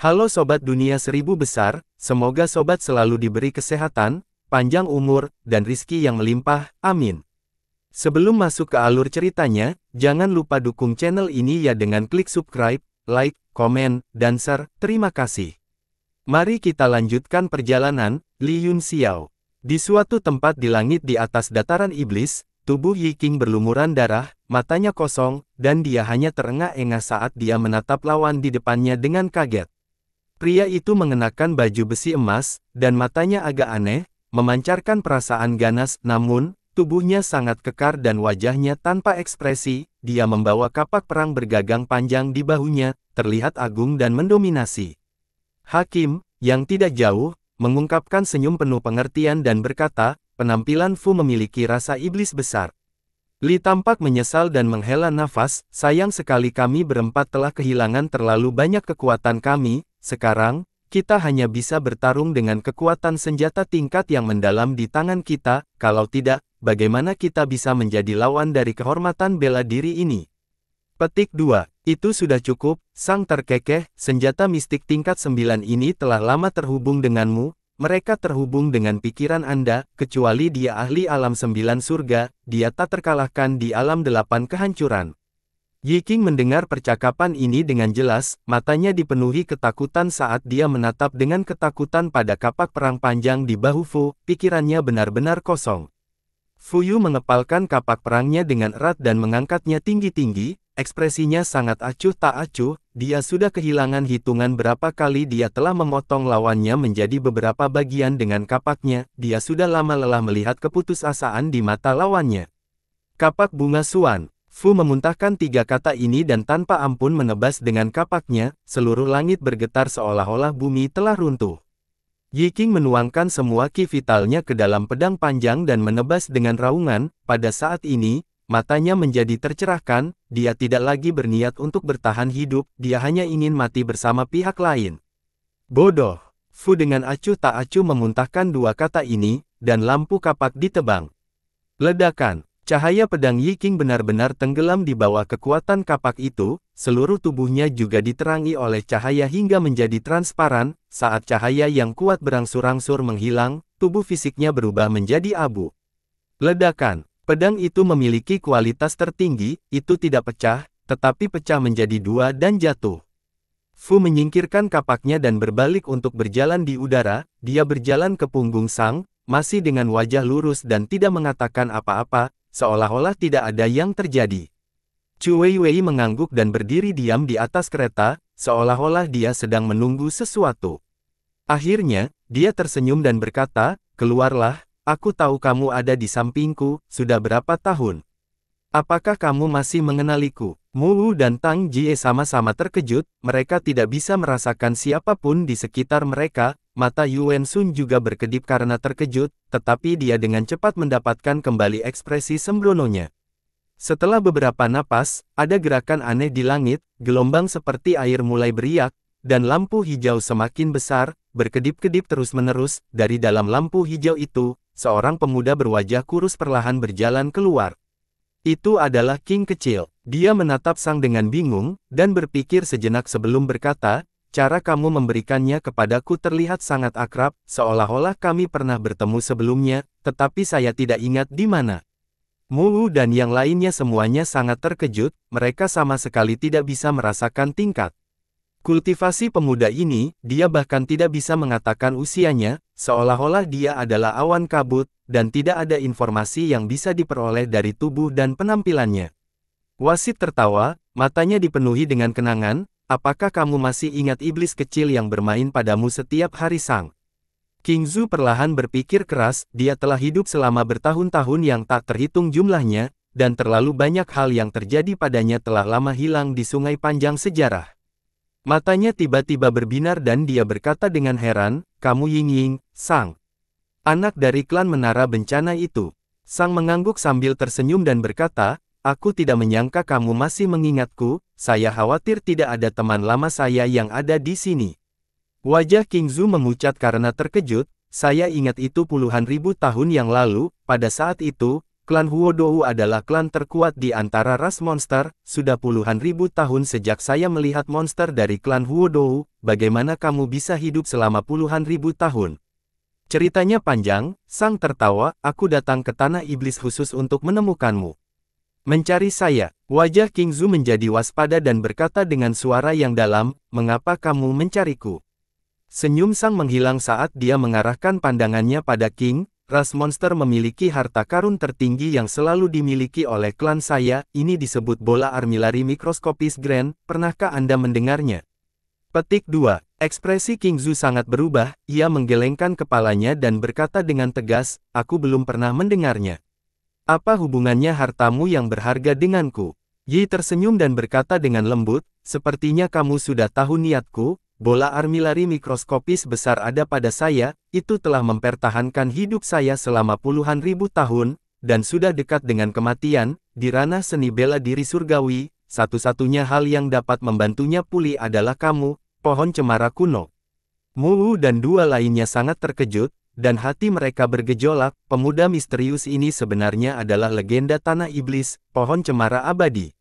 Halo Sobat Dunia Seribu Besar, semoga Sobat selalu diberi kesehatan, panjang umur, dan rizki yang melimpah, amin. Sebelum masuk ke alur ceritanya, jangan lupa dukung channel ini ya dengan klik subscribe, like, komen, dan share, terima kasih. Mari kita lanjutkan perjalanan, Li Yun Xiao. Di suatu tempat di langit di atas dataran iblis, tubuh Yi King berlumuran darah, matanya kosong, dan dia hanya terengah-engah saat dia menatap lawan di depannya dengan kaget. Pria itu mengenakan baju besi emas, dan matanya agak aneh, memancarkan perasaan ganas, namun, tubuhnya sangat kekar dan wajahnya tanpa ekspresi, dia membawa kapak perang bergagang panjang di bahunya, terlihat agung dan mendominasi. Hakim, yang tidak jauh, mengungkapkan senyum penuh pengertian dan berkata, penampilan Fu memiliki rasa iblis besar. Li tampak menyesal dan menghela nafas, sayang sekali kami berempat telah kehilangan terlalu banyak kekuatan kami, sekarang, kita hanya bisa bertarung dengan kekuatan senjata tingkat yang mendalam di tangan kita, kalau tidak, bagaimana kita bisa menjadi lawan dari kehormatan bela diri ini? Petik 2. Itu sudah cukup, sang terkekeh, senjata mistik tingkat 9 ini telah lama terhubung denganmu, mereka terhubung dengan pikiran Anda, kecuali dia ahli alam sembilan surga, dia tak terkalahkan di alam delapan kehancuran. Yiking mendengar percakapan ini dengan jelas, matanya dipenuhi ketakutan saat dia menatap dengan ketakutan pada kapak perang panjang di bahu Fu, pikirannya benar-benar kosong. Fu Yu mengepalkan kapak perangnya dengan erat dan mengangkatnya tinggi-tinggi, ekspresinya sangat acuh tak acuh, dia sudah kehilangan hitungan berapa kali dia telah memotong lawannya menjadi beberapa bagian dengan kapaknya, dia sudah lama lelah melihat keputusasaan di mata lawannya. Kapak bunga suan Fu memuntahkan tiga kata ini dan tanpa ampun menebas dengan kapaknya, seluruh langit bergetar seolah-olah bumi telah runtuh. Yi Qing menuangkan semua ki vitalnya ke dalam pedang panjang dan menebas dengan raungan, pada saat ini, matanya menjadi tercerahkan, dia tidak lagi berniat untuk bertahan hidup, dia hanya ingin mati bersama pihak lain. Bodoh! Fu dengan acuh tak acuh memuntahkan dua kata ini, dan lampu kapak ditebang. Ledakan! Cahaya pedang Yi Yiking benar-benar tenggelam di bawah kekuatan kapak itu, seluruh tubuhnya juga diterangi oleh cahaya hingga menjadi transparan, saat cahaya yang kuat berangsur-angsur menghilang, tubuh fisiknya berubah menjadi abu. Ledakan, pedang itu memiliki kualitas tertinggi, itu tidak pecah, tetapi pecah menjadi dua dan jatuh. Fu menyingkirkan kapaknya dan berbalik untuk berjalan di udara, dia berjalan ke punggung Sang, masih dengan wajah lurus dan tidak mengatakan apa-apa, seolah-olah tidak ada yang terjadi. Chu Wei Wei mengangguk dan berdiri diam di atas kereta, seolah-olah dia sedang menunggu sesuatu. Akhirnya, dia tersenyum dan berkata, Keluarlah, aku tahu kamu ada di sampingku, sudah berapa tahun. Apakah kamu masih mengenaliku? Mulu dan Tang Jie sama-sama terkejut, mereka tidak bisa merasakan siapapun di sekitar mereka, mata Yuan Sun juga berkedip karena terkejut, tetapi dia dengan cepat mendapatkan kembali ekspresi sembrononya. Setelah beberapa napas, ada gerakan aneh di langit, gelombang seperti air mulai beriak, dan lampu hijau semakin besar, berkedip-kedip terus-menerus, dari dalam lampu hijau itu, seorang pemuda berwajah kurus perlahan berjalan keluar. Itu adalah King kecil. Dia menatap Sang dengan bingung, dan berpikir sejenak sebelum berkata, cara kamu memberikannya kepadaku terlihat sangat akrab, seolah-olah kami pernah bertemu sebelumnya, tetapi saya tidak ingat di mana. Mulu dan yang lainnya semuanya sangat terkejut, mereka sama sekali tidak bisa merasakan tingkat. Kultivasi pemuda ini, dia bahkan tidak bisa mengatakan usianya, Seolah-olah dia adalah awan kabut, dan tidak ada informasi yang bisa diperoleh dari tubuh dan penampilannya. Wasit tertawa, matanya dipenuhi dengan kenangan, apakah kamu masih ingat iblis kecil yang bermain padamu setiap hari sang? King Zhu perlahan berpikir keras, dia telah hidup selama bertahun-tahun yang tak terhitung jumlahnya, dan terlalu banyak hal yang terjadi padanya telah lama hilang di sungai panjang sejarah. Matanya tiba-tiba berbinar dan dia berkata dengan heran, kamu Ying Ying, Sang. Anak dari klan menara bencana itu. Sang mengangguk sambil tersenyum dan berkata, aku tidak menyangka kamu masih mengingatku, saya khawatir tidak ada teman lama saya yang ada di sini. Wajah King Zhu memucat karena terkejut, saya ingat itu puluhan ribu tahun yang lalu, pada saat itu, Klan Huodou adalah klan terkuat di antara ras monster, sudah puluhan ribu tahun sejak saya melihat monster dari klan Huodou, bagaimana kamu bisa hidup selama puluhan ribu tahun? Ceritanya panjang, Sang tertawa, aku datang ke tanah iblis khusus untuk menemukanmu. Mencari saya, wajah King Zhu menjadi waspada dan berkata dengan suara yang dalam, mengapa kamu mencariku? Senyum Sang menghilang saat dia mengarahkan pandangannya pada King, Ras monster memiliki harta karun tertinggi yang selalu dimiliki oleh klan saya, ini disebut bola armillary mikroskopis grand, pernahkah Anda mendengarnya? Petik 2. Ekspresi King Zhu sangat berubah, ia menggelengkan kepalanya dan berkata dengan tegas, aku belum pernah mendengarnya. Apa hubungannya hartamu yang berharga denganku? Yi tersenyum dan berkata dengan lembut, sepertinya kamu sudah tahu niatku, Bola armilari mikroskopis besar ada pada saya, itu telah mempertahankan hidup saya selama puluhan ribu tahun, dan sudah dekat dengan kematian, di ranah seni bela diri surgawi, satu-satunya hal yang dapat membantunya pulih adalah kamu, pohon cemara kuno. Mulu dan dua lainnya sangat terkejut, dan hati mereka bergejolak, pemuda misterius ini sebenarnya adalah legenda tanah iblis, pohon cemara abadi.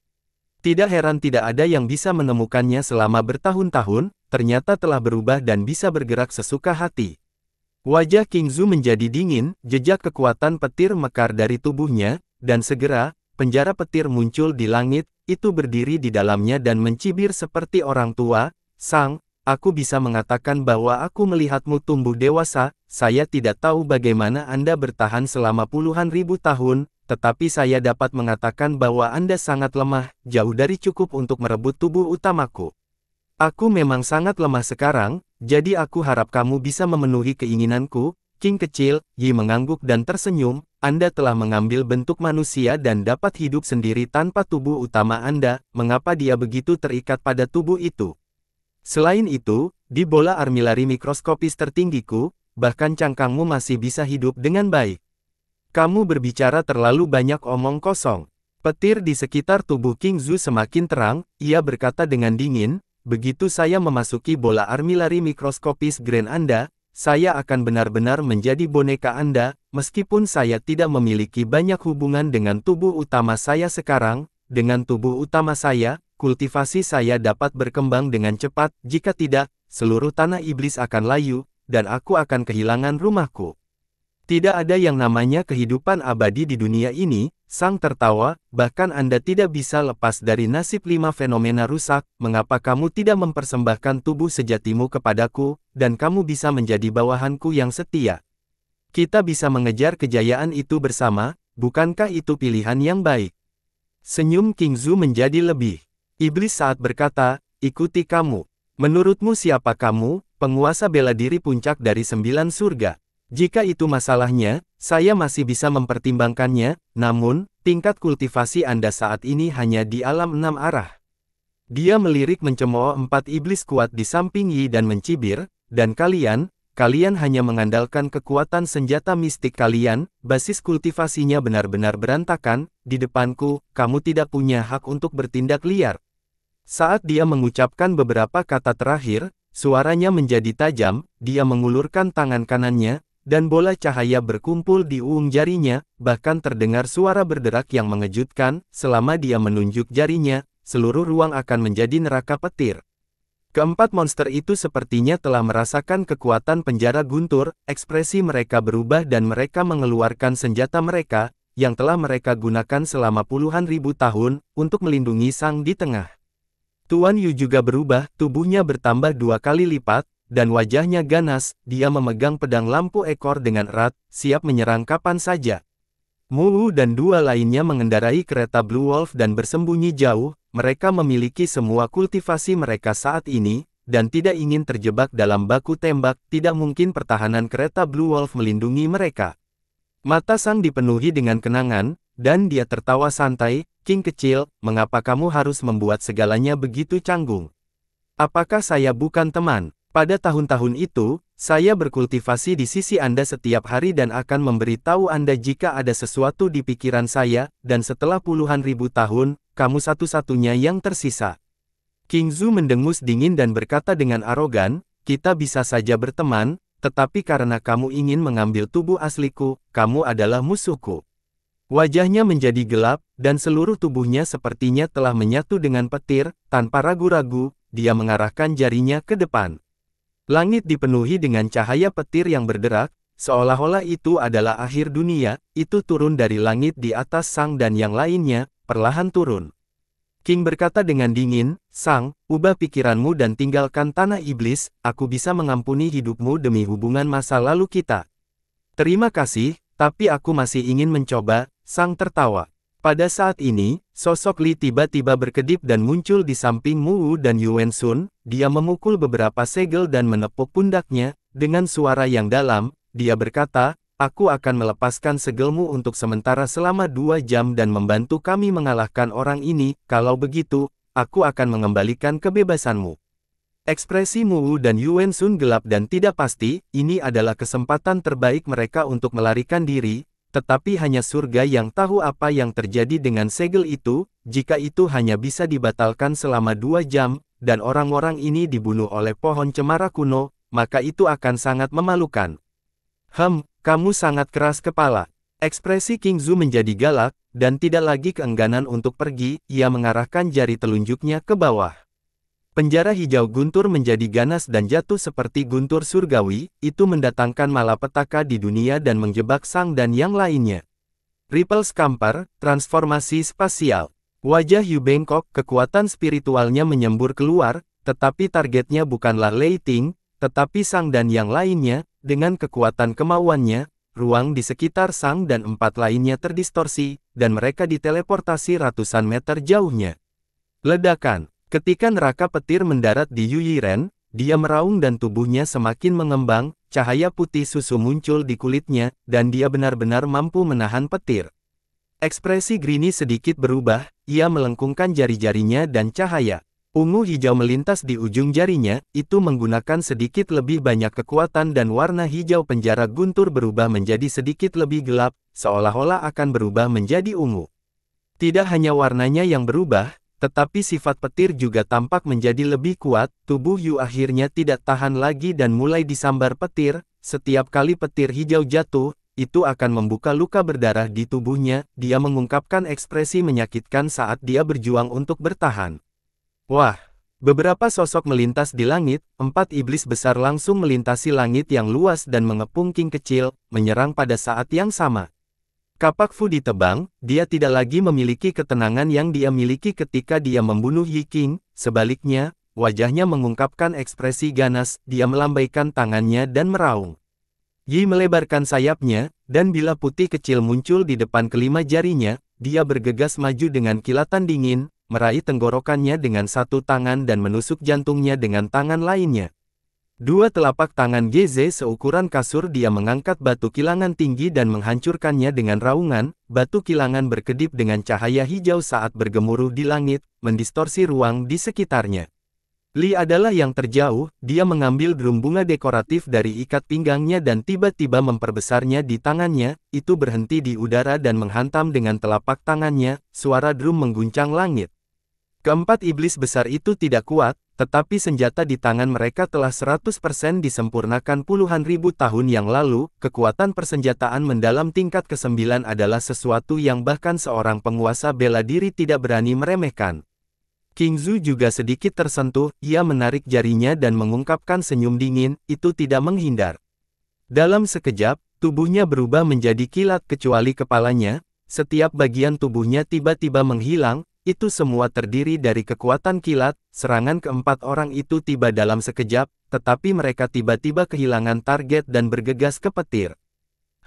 Tidak heran tidak ada yang bisa menemukannya selama bertahun-tahun, ternyata telah berubah dan bisa bergerak sesuka hati. Wajah King Zhu menjadi dingin, jejak kekuatan petir mekar dari tubuhnya, dan segera, penjara petir muncul di langit, itu berdiri di dalamnya dan mencibir seperti orang tua, Sang, aku bisa mengatakan bahwa aku melihatmu tumbuh dewasa, saya tidak tahu bagaimana Anda bertahan selama puluhan ribu tahun, tetapi saya dapat mengatakan bahwa Anda sangat lemah, jauh dari cukup untuk merebut tubuh utamaku. Aku memang sangat lemah sekarang, jadi aku harap kamu bisa memenuhi keinginanku, King kecil, Yi mengangguk dan tersenyum, Anda telah mengambil bentuk manusia dan dapat hidup sendiri tanpa tubuh utama Anda, mengapa dia begitu terikat pada tubuh itu? Selain itu, di bola armilari mikroskopis tertinggiku, bahkan cangkangmu masih bisa hidup dengan baik. Kamu berbicara terlalu banyak omong kosong. Petir di sekitar tubuh King Zhu semakin terang, ia berkata dengan dingin, Begitu saya memasuki bola armilari mikroskopis grand Anda, saya akan benar-benar menjadi boneka Anda, meskipun saya tidak memiliki banyak hubungan dengan tubuh utama saya sekarang, dengan tubuh utama saya, kultivasi saya dapat berkembang dengan cepat, jika tidak, seluruh tanah iblis akan layu, dan aku akan kehilangan rumahku. Tidak ada yang namanya kehidupan abadi di dunia ini, Sang tertawa, bahkan Anda tidak bisa lepas dari nasib lima fenomena rusak, mengapa kamu tidak mempersembahkan tubuh sejatimu kepadaku, dan kamu bisa menjadi bawahanku yang setia. Kita bisa mengejar kejayaan itu bersama, bukankah itu pilihan yang baik? Senyum King Zhu menjadi lebih. Iblis saat berkata, ikuti kamu. Menurutmu siapa kamu, penguasa bela diri puncak dari sembilan surga? Jika itu masalahnya, saya masih bisa mempertimbangkannya, namun, tingkat kultivasi Anda saat ini hanya di alam enam arah. Dia melirik mencemooh empat iblis kuat di samping Yi dan mencibir, dan kalian, kalian hanya mengandalkan kekuatan senjata mistik kalian, basis kultivasinya benar-benar berantakan, di depanku, kamu tidak punya hak untuk bertindak liar. Saat dia mengucapkan beberapa kata terakhir, Suaranya menjadi tajam, dia mengulurkan tangan kanannya, dan bola cahaya berkumpul di uung jarinya, bahkan terdengar suara berderak yang mengejutkan, selama dia menunjuk jarinya, seluruh ruang akan menjadi neraka petir. Keempat monster itu sepertinya telah merasakan kekuatan penjara guntur, ekspresi mereka berubah dan mereka mengeluarkan senjata mereka, yang telah mereka gunakan selama puluhan ribu tahun, untuk melindungi sang di tengah. Tuan Yu juga berubah, tubuhnya bertambah dua kali lipat, dan wajahnya ganas, dia memegang pedang lampu ekor dengan erat, siap menyerang kapan saja. Mulu dan dua lainnya mengendarai kereta Blue Wolf dan bersembunyi jauh, mereka memiliki semua kultivasi mereka saat ini, dan tidak ingin terjebak dalam baku tembak, tidak mungkin pertahanan kereta Blue Wolf melindungi mereka. Mata Sang dipenuhi dengan kenangan, dan dia tertawa santai, King kecil, mengapa kamu harus membuat segalanya begitu canggung? Apakah saya bukan teman? Pada tahun-tahun itu, saya berkultivasi di sisi Anda setiap hari dan akan memberitahu Anda jika ada sesuatu di pikiran saya, dan setelah puluhan ribu tahun, kamu satu-satunya yang tersisa. King Zhu mendengus dingin dan berkata dengan arogan, kita bisa saja berteman, tetapi karena kamu ingin mengambil tubuh asliku, kamu adalah musuhku. Wajahnya menjadi gelap, dan seluruh tubuhnya sepertinya telah menyatu dengan petir, tanpa ragu-ragu, dia mengarahkan jarinya ke depan. Langit dipenuhi dengan cahaya petir yang berderak, seolah-olah itu adalah akhir dunia, itu turun dari langit di atas Sang dan yang lainnya, perlahan turun. King berkata dengan dingin, Sang, ubah pikiranmu dan tinggalkan tanah iblis, aku bisa mengampuni hidupmu demi hubungan masa lalu kita. Terima kasih, tapi aku masih ingin mencoba, Sang tertawa. Pada saat ini, sosok Li tiba-tiba berkedip dan muncul di samping Mu dan Yuan Sun, dia memukul beberapa segel dan menepuk pundaknya, dengan suara yang dalam, dia berkata, aku akan melepaskan segelmu untuk sementara selama dua jam dan membantu kami mengalahkan orang ini, kalau begitu, aku akan mengembalikan kebebasanmu. Ekspresi Mu dan Yuan Sun gelap dan tidak pasti, ini adalah kesempatan terbaik mereka untuk melarikan diri, tetapi hanya surga yang tahu apa yang terjadi dengan segel itu, jika itu hanya bisa dibatalkan selama dua jam, dan orang-orang ini dibunuh oleh pohon cemara kuno, maka itu akan sangat memalukan. Hem, kamu sangat keras kepala. Ekspresi King Zhu menjadi galak, dan tidak lagi keengganan untuk pergi, ia mengarahkan jari telunjuknya ke bawah. Penjara hijau guntur menjadi ganas dan jatuh seperti guntur surgawi, itu mendatangkan malapetaka di dunia dan menjebak Sang dan yang lainnya. Ripple Scamper, Transformasi Spasial Wajah Yu Bengkok, kekuatan spiritualnya menyembur keluar, tetapi targetnya bukanlah Lei Ting, tetapi Sang dan yang lainnya, dengan kekuatan kemauannya, ruang di sekitar Sang dan empat lainnya terdistorsi, dan mereka diteleportasi ratusan meter jauhnya. Ledakan Ketika neraka petir mendarat di Yuyiren, dia meraung dan tubuhnya semakin mengembang, cahaya putih susu muncul di kulitnya, dan dia benar-benar mampu menahan petir. Ekspresi Grini sedikit berubah, ia melengkungkan jari-jarinya dan cahaya. Ungu hijau melintas di ujung jarinya, itu menggunakan sedikit lebih banyak kekuatan dan warna hijau penjara guntur berubah menjadi sedikit lebih gelap, seolah-olah akan berubah menjadi ungu. Tidak hanya warnanya yang berubah, tetapi sifat petir juga tampak menjadi lebih kuat, tubuh Yu akhirnya tidak tahan lagi dan mulai disambar petir, setiap kali petir hijau jatuh, itu akan membuka luka berdarah di tubuhnya, dia mengungkapkan ekspresi menyakitkan saat dia berjuang untuk bertahan. Wah! Beberapa sosok melintas di langit, empat iblis besar langsung melintasi langit yang luas dan mengepung king kecil, menyerang pada saat yang sama. Kapak Fu ditebang, dia tidak lagi memiliki ketenangan yang dia miliki ketika dia membunuh Yi King, sebaliknya, wajahnya mengungkapkan ekspresi ganas, dia melambaikan tangannya dan meraung. Yi melebarkan sayapnya, dan bila putih kecil muncul di depan kelima jarinya, dia bergegas maju dengan kilatan dingin, meraih tenggorokannya dengan satu tangan dan menusuk jantungnya dengan tangan lainnya. Dua telapak tangan Geze seukuran kasur dia mengangkat batu kilangan tinggi dan menghancurkannya dengan raungan, batu kilangan berkedip dengan cahaya hijau saat bergemuruh di langit, mendistorsi ruang di sekitarnya. Li adalah yang terjauh, dia mengambil drum bunga dekoratif dari ikat pinggangnya dan tiba-tiba memperbesarnya di tangannya, itu berhenti di udara dan menghantam dengan telapak tangannya, suara drum mengguncang langit. Keempat iblis besar itu tidak kuat, tetapi senjata di tangan mereka telah 100% disempurnakan puluhan ribu tahun yang lalu, kekuatan persenjataan mendalam tingkat ke-9 adalah sesuatu yang bahkan seorang penguasa bela diri tidak berani meremehkan. King Zhu juga sedikit tersentuh, ia menarik jarinya dan mengungkapkan senyum dingin, itu tidak menghindar. Dalam sekejap, tubuhnya berubah menjadi kilat kecuali kepalanya, setiap bagian tubuhnya tiba-tiba menghilang, itu semua terdiri dari kekuatan kilat, serangan keempat orang itu tiba dalam sekejap, tetapi mereka tiba-tiba kehilangan target dan bergegas ke petir.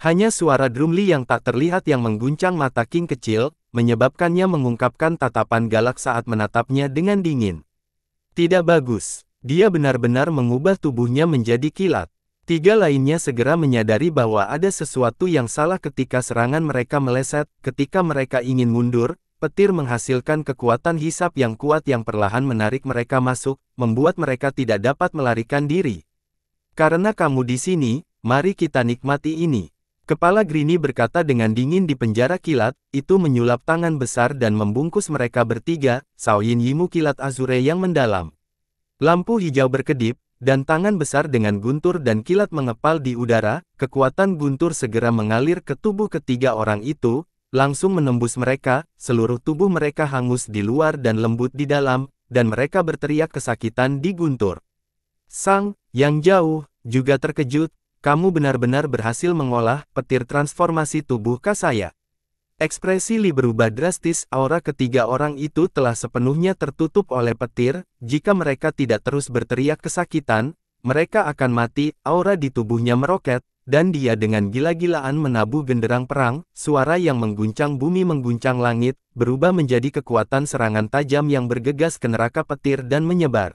Hanya suara Drumli yang tak terlihat yang mengguncang mata King kecil, menyebabkannya mengungkapkan tatapan galak saat menatapnya dengan dingin. Tidak bagus. Dia benar-benar mengubah tubuhnya menjadi kilat. Tiga lainnya segera menyadari bahwa ada sesuatu yang salah ketika serangan mereka meleset, ketika mereka ingin mundur, Petir menghasilkan kekuatan hisap yang kuat yang perlahan menarik mereka masuk, membuat mereka tidak dapat melarikan diri. Karena kamu di sini, mari kita nikmati ini. Kepala Grini berkata dengan dingin di penjara kilat, itu menyulap tangan besar dan membungkus mereka bertiga, Saoyin Yimu kilat azure yang mendalam. Lampu hijau berkedip, dan tangan besar dengan guntur dan kilat mengepal di udara, kekuatan guntur segera mengalir ke tubuh ketiga orang itu, langsung menembus mereka, seluruh tubuh mereka hangus di luar dan lembut di dalam, dan mereka berteriak kesakitan di guntur. Sang, yang jauh, juga terkejut, kamu benar-benar berhasil mengolah petir transformasi tubuh Kasaya. Ekspresi Li berubah drastis, aura ketiga orang itu telah sepenuhnya tertutup oleh petir, jika mereka tidak terus berteriak kesakitan, mereka akan mati, aura di tubuhnya meroket, dan dia dengan gila-gilaan menabuh genderang perang, suara yang mengguncang bumi mengguncang langit, berubah menjadi kekuatan serangan tajam yang bergegas ke neraka petir dan menyebar.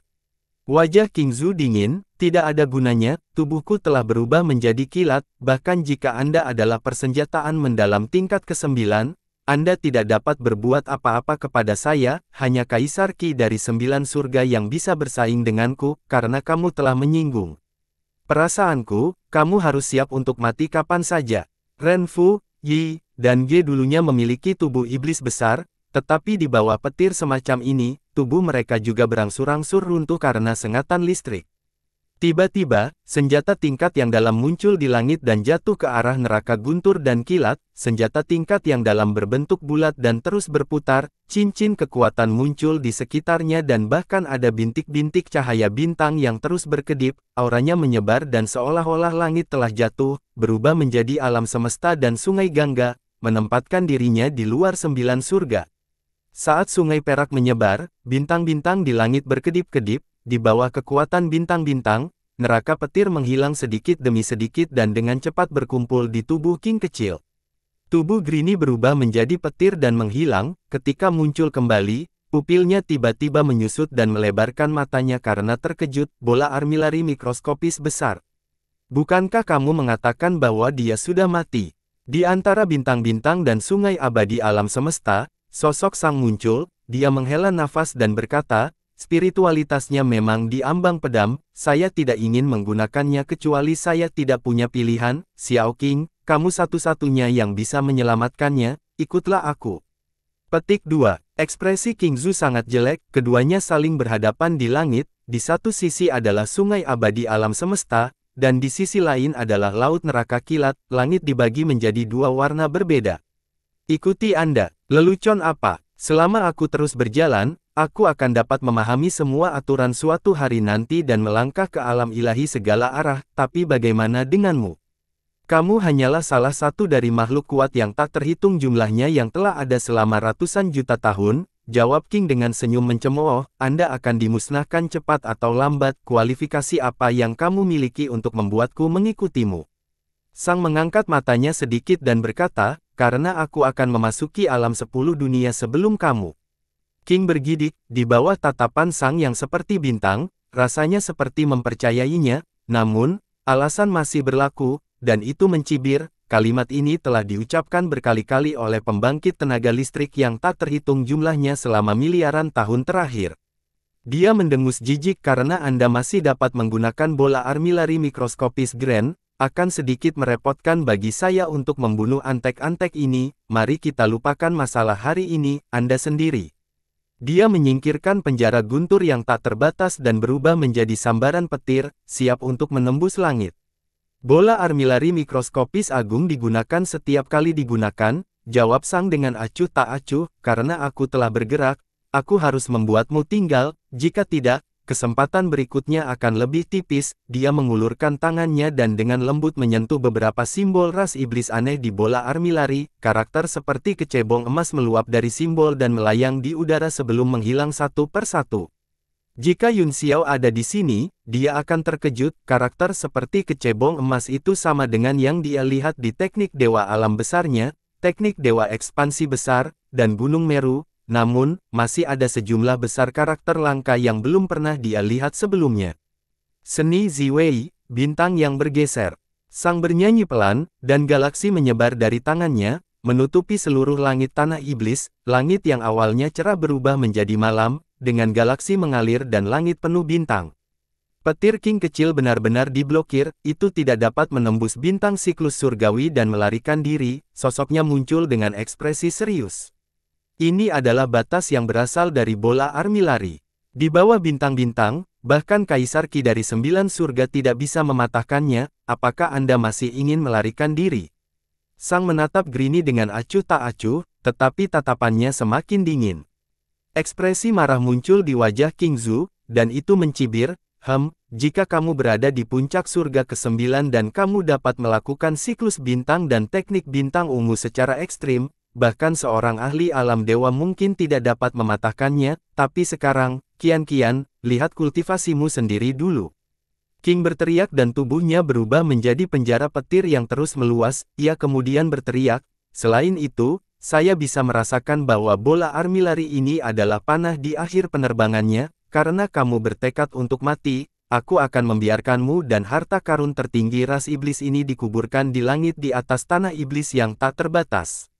Wajah King Zhu dingin, tidak ada gunanya, tubuhku telah berubah menjadi kilat, bahkan jika Anda adalah persenjataan mendalam tingkat ke-9, Anda tidak dapat berbuat apa-apa kepada saya, hanya Kaisar Ki dari sembilan surga yang bisa bersaing denganku, karena kamu telah menyinggung. Perasaanku, kamu harus siap untuk mati kapan saja. Renfu, Yi, dan Ge dulunya memiliki tubuh iblis besar, tetapi di bawah petir semacam ini, tubuh mereka juga berangsur-angsur runtuh karena sengatan listrik. Tiba-tiba, senjata tingkat yang dalam muncul di langit dan jatuh ke arah neraka guntur dan kilat, senjata tingkat yang dalam berbentuk bulat dan terus berputar, cincin kekuatan muncul di sekitarnya dan bahkan ada bintik-bintik cahaya bintang yang terus berkedip, auranya menyebar dan seolah-olah langit telah jatuh, berubah menjadi alam semesta dan sungai Gangga, menempatkan dirinya di luar sembilan surga. Saat sungai perak menyebar, bintang-bintang di langit berkedip-kedip, di bawah kekuatan bintang-bintang, neraka petir menghilang sedikit demi sedikit dan dengan cepat berkumpul di tubuh King kecil. Tubuh Grini berubah menjadi petir dan menghilang, ketika muncul kembali, pupilnya tiba-tiba menyusut dan melebarkan matanya karena terkejut bola armilari mikroskopis besar. Bukankah kamu mengatakan bahwa dia sudah mati? Di antara bintang-bintang dan sungai abadi alam semesta, sosok sang muncul, dia menghela nafas dan berkata, Spiritualitasnya memang diambang pedam. saya tidak ingin menggunakannya kecuali saya tidak punya pilihan, Xiao King, kamu satu-satunya yang bisa menyelamatkannya, ikutlah aku. Petik 2. Ekspresi King Zhu sangat jelek, keduanya saling berhadapan di langit, di satu sisi adalah sungai abadi alam semesta, dan di sisi lain adalah laut neraka kilat, langit dibagi menjadi dua warna berbeda. Ikuti Anda, lelucon apa? Selama aku terus berjalan, aku akan dapat memahami semua aturan suatu hari nanti dan melangkah ke alam ilahi segala arah, tapi bagaimana denganmu? Kamu hanyalah salah satu dari makhluk kuat yang tak terhitung jumlahnya yang telah ada selama ratusan juta tahun, jawab King dengan senyum mencemooh, Anda akan dimusnahkan cepat atau lambat, kualifikasi apa yang kamu miliki untuk membuatku mengikutimu? Sang mengangkat matanya sedikit dan berkata, karena aku akan memasuki alam sepuluh dunia sebelum kamu. King bergidik, di bawah tatapan Sang yang seperti bintang, rasanya seperti mempercayainya, namun, alasan masih berlaku, dan itu mencibir, kalimat ini telah diucapkan berkali-kali oleh pembangkit tenaga listrik yang tak terhitung jumlahnya selama miliaran tahun terakhir. Dia mendengus jijik karena Anda masih dapat menggunakan bola armilari mikroskopis grand, akan sedikit merepotkan bagi saya untuk membunuh antek-antek ini, mari kita lupakan masalah hari ini, Anda sendiri. Dia menyingkirkan penjara guntur yang tak terbatas dan berubah menjadi sambaran petir, siap untuk menembus langit. Bola armilari mikroskopis agung digunakan setiap kali digunakan, jawab Sang dengan acuh tak acuh, karena aku telah bergerak, aku harus membuatmu tinggal, jika tidak, kesempatan berikutnya akan lebih tipis, dia mengulurkan tangannya dan dengan lembut menyentuh beberapa simbol ras iblis aneh di bola armilari. karakter seperti kecebong emas meluap dari simbol dan melayang di udara sebelum menghilang satu persatu. Jika Yun Xiao ada di sini, dia akan terkejut, karakter seperti kecebong emas itu sama dengan yang dia lihat di teknik Dewa Alam Besarnya, teknik Dewa Ekspansi Besar, dan Gunung Meru, namun, masih ada sejumlah besar karakter langka yang belum pernah dia lihat sebelumnya. Seni Ziwei, bintang yang bergeser. Sang bernyanyi pelan, dan galaksi menyebar dari tangannya, menutupi seluruh langit tanah iblis, langit yang awalnya cerah berubah menjadi malam, dengan galaksi mengalir dan langit penuh bintang. Petir King kecil benar-benar diblokir, itu tidak dapat menembus bintang siklus surgawi dan melarikan diri, sosoknya muncul dengan ekspresi serius. Ini adalah batas yang berasal dari bola army lari. Di bawah bintang-bintang, bahkan Kaisar Ki dari sembilan surga tidak bisa mematahkannya, apakah Anda masih ingin melarikan diri? Sang menatap Grini dengan acuh tak acuh, tetapi tatapannya semakin dingin. Ekspresi marah muncul di wajah King Zhu, dan itu mencibir, Hem, jika kamu berada di puncak surga ke-9 dan kamu dapat melakukan siklus bintang dan teknik bintang ungu secara ekstrim, bahkan seorang ahli alam dewa mungkin tidak dapat mematahkannya, tapi sekarang, kian-kian, lihat kultivasimu sendiri dulu. King berteriak dan tubuhnya berubah menjadi penjara petir yang terus meluas, ia kemudian berteriak, selain itu, saya bisa merasakan bahwa bola armilari ini adalah panah di akhir penerbangannya, karena kamu bertekad untuk mati, aku akan membiarkanmu dan harta karun tertinggi ras iblis ini dikuburkan di langit di atas tanah iblis yang tak terbatas.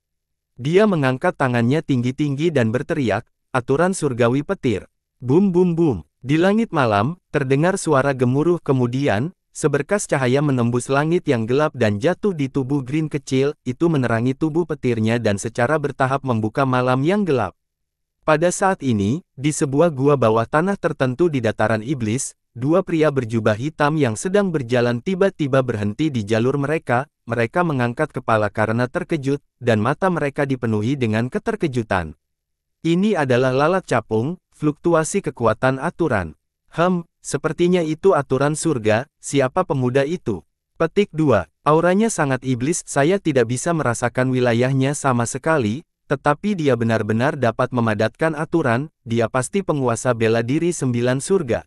Dia mengangkat tangannya tinggi-tinggi dan berteriak, aturan surgawi petir. Boom, boom, boom. Di langit malam, terdengar suara gemuruh kemudian, seberkas cahaya menembus langit yang gelap dan jatuh di tubuh Green kecil, itu menerangi tubuh petirnya dan secara bertahap membuka malam yang gelap. Pada saat ini, di sebuah gua bawah tanah tertentu di dataran iblis, Dua pria berjubah hitam yang sedang berjalan tiba-tiba berhenti di jalur mereka, mereka mengangkat kepala karena terkejut, dan mata mereka dipenuhi dengan keterkejutan. Ini adalah lalat capung, fluktuasi kekuatan aturan. Hem, sepertinya itu aturan surga, siapa pemuda itu? Petik 2. Auranya sangat iblis, saya tidak bisa merasakan wilayahnya sama sekali, tetapi dia benar-benar dapat memadatkan aturan, dia pasti penguasa bela diri sembilan surga.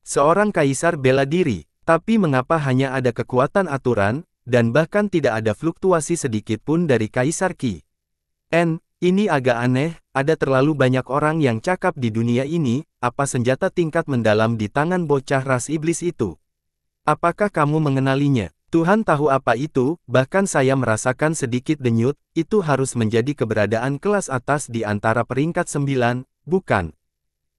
Seorang kaisar bela diri, tapi mengapa hanya ada kekuatan aturan, dan bahkan tidak ada fluktuasi sedikit pun dari kaisar Ki? N, ini agak aneh, ada terlalu banyak orang yang cakap di dunia ini, apa senjata tingkat mendalam di tangan bocah ras iblis itu? Apakah kamu mengenalinya? Tuhan tahu apa itu, bahkan saya merasakan sedikit denyut, itu harus menjadi keberadaan kelas atas di antara peringkat sembilan, bukan.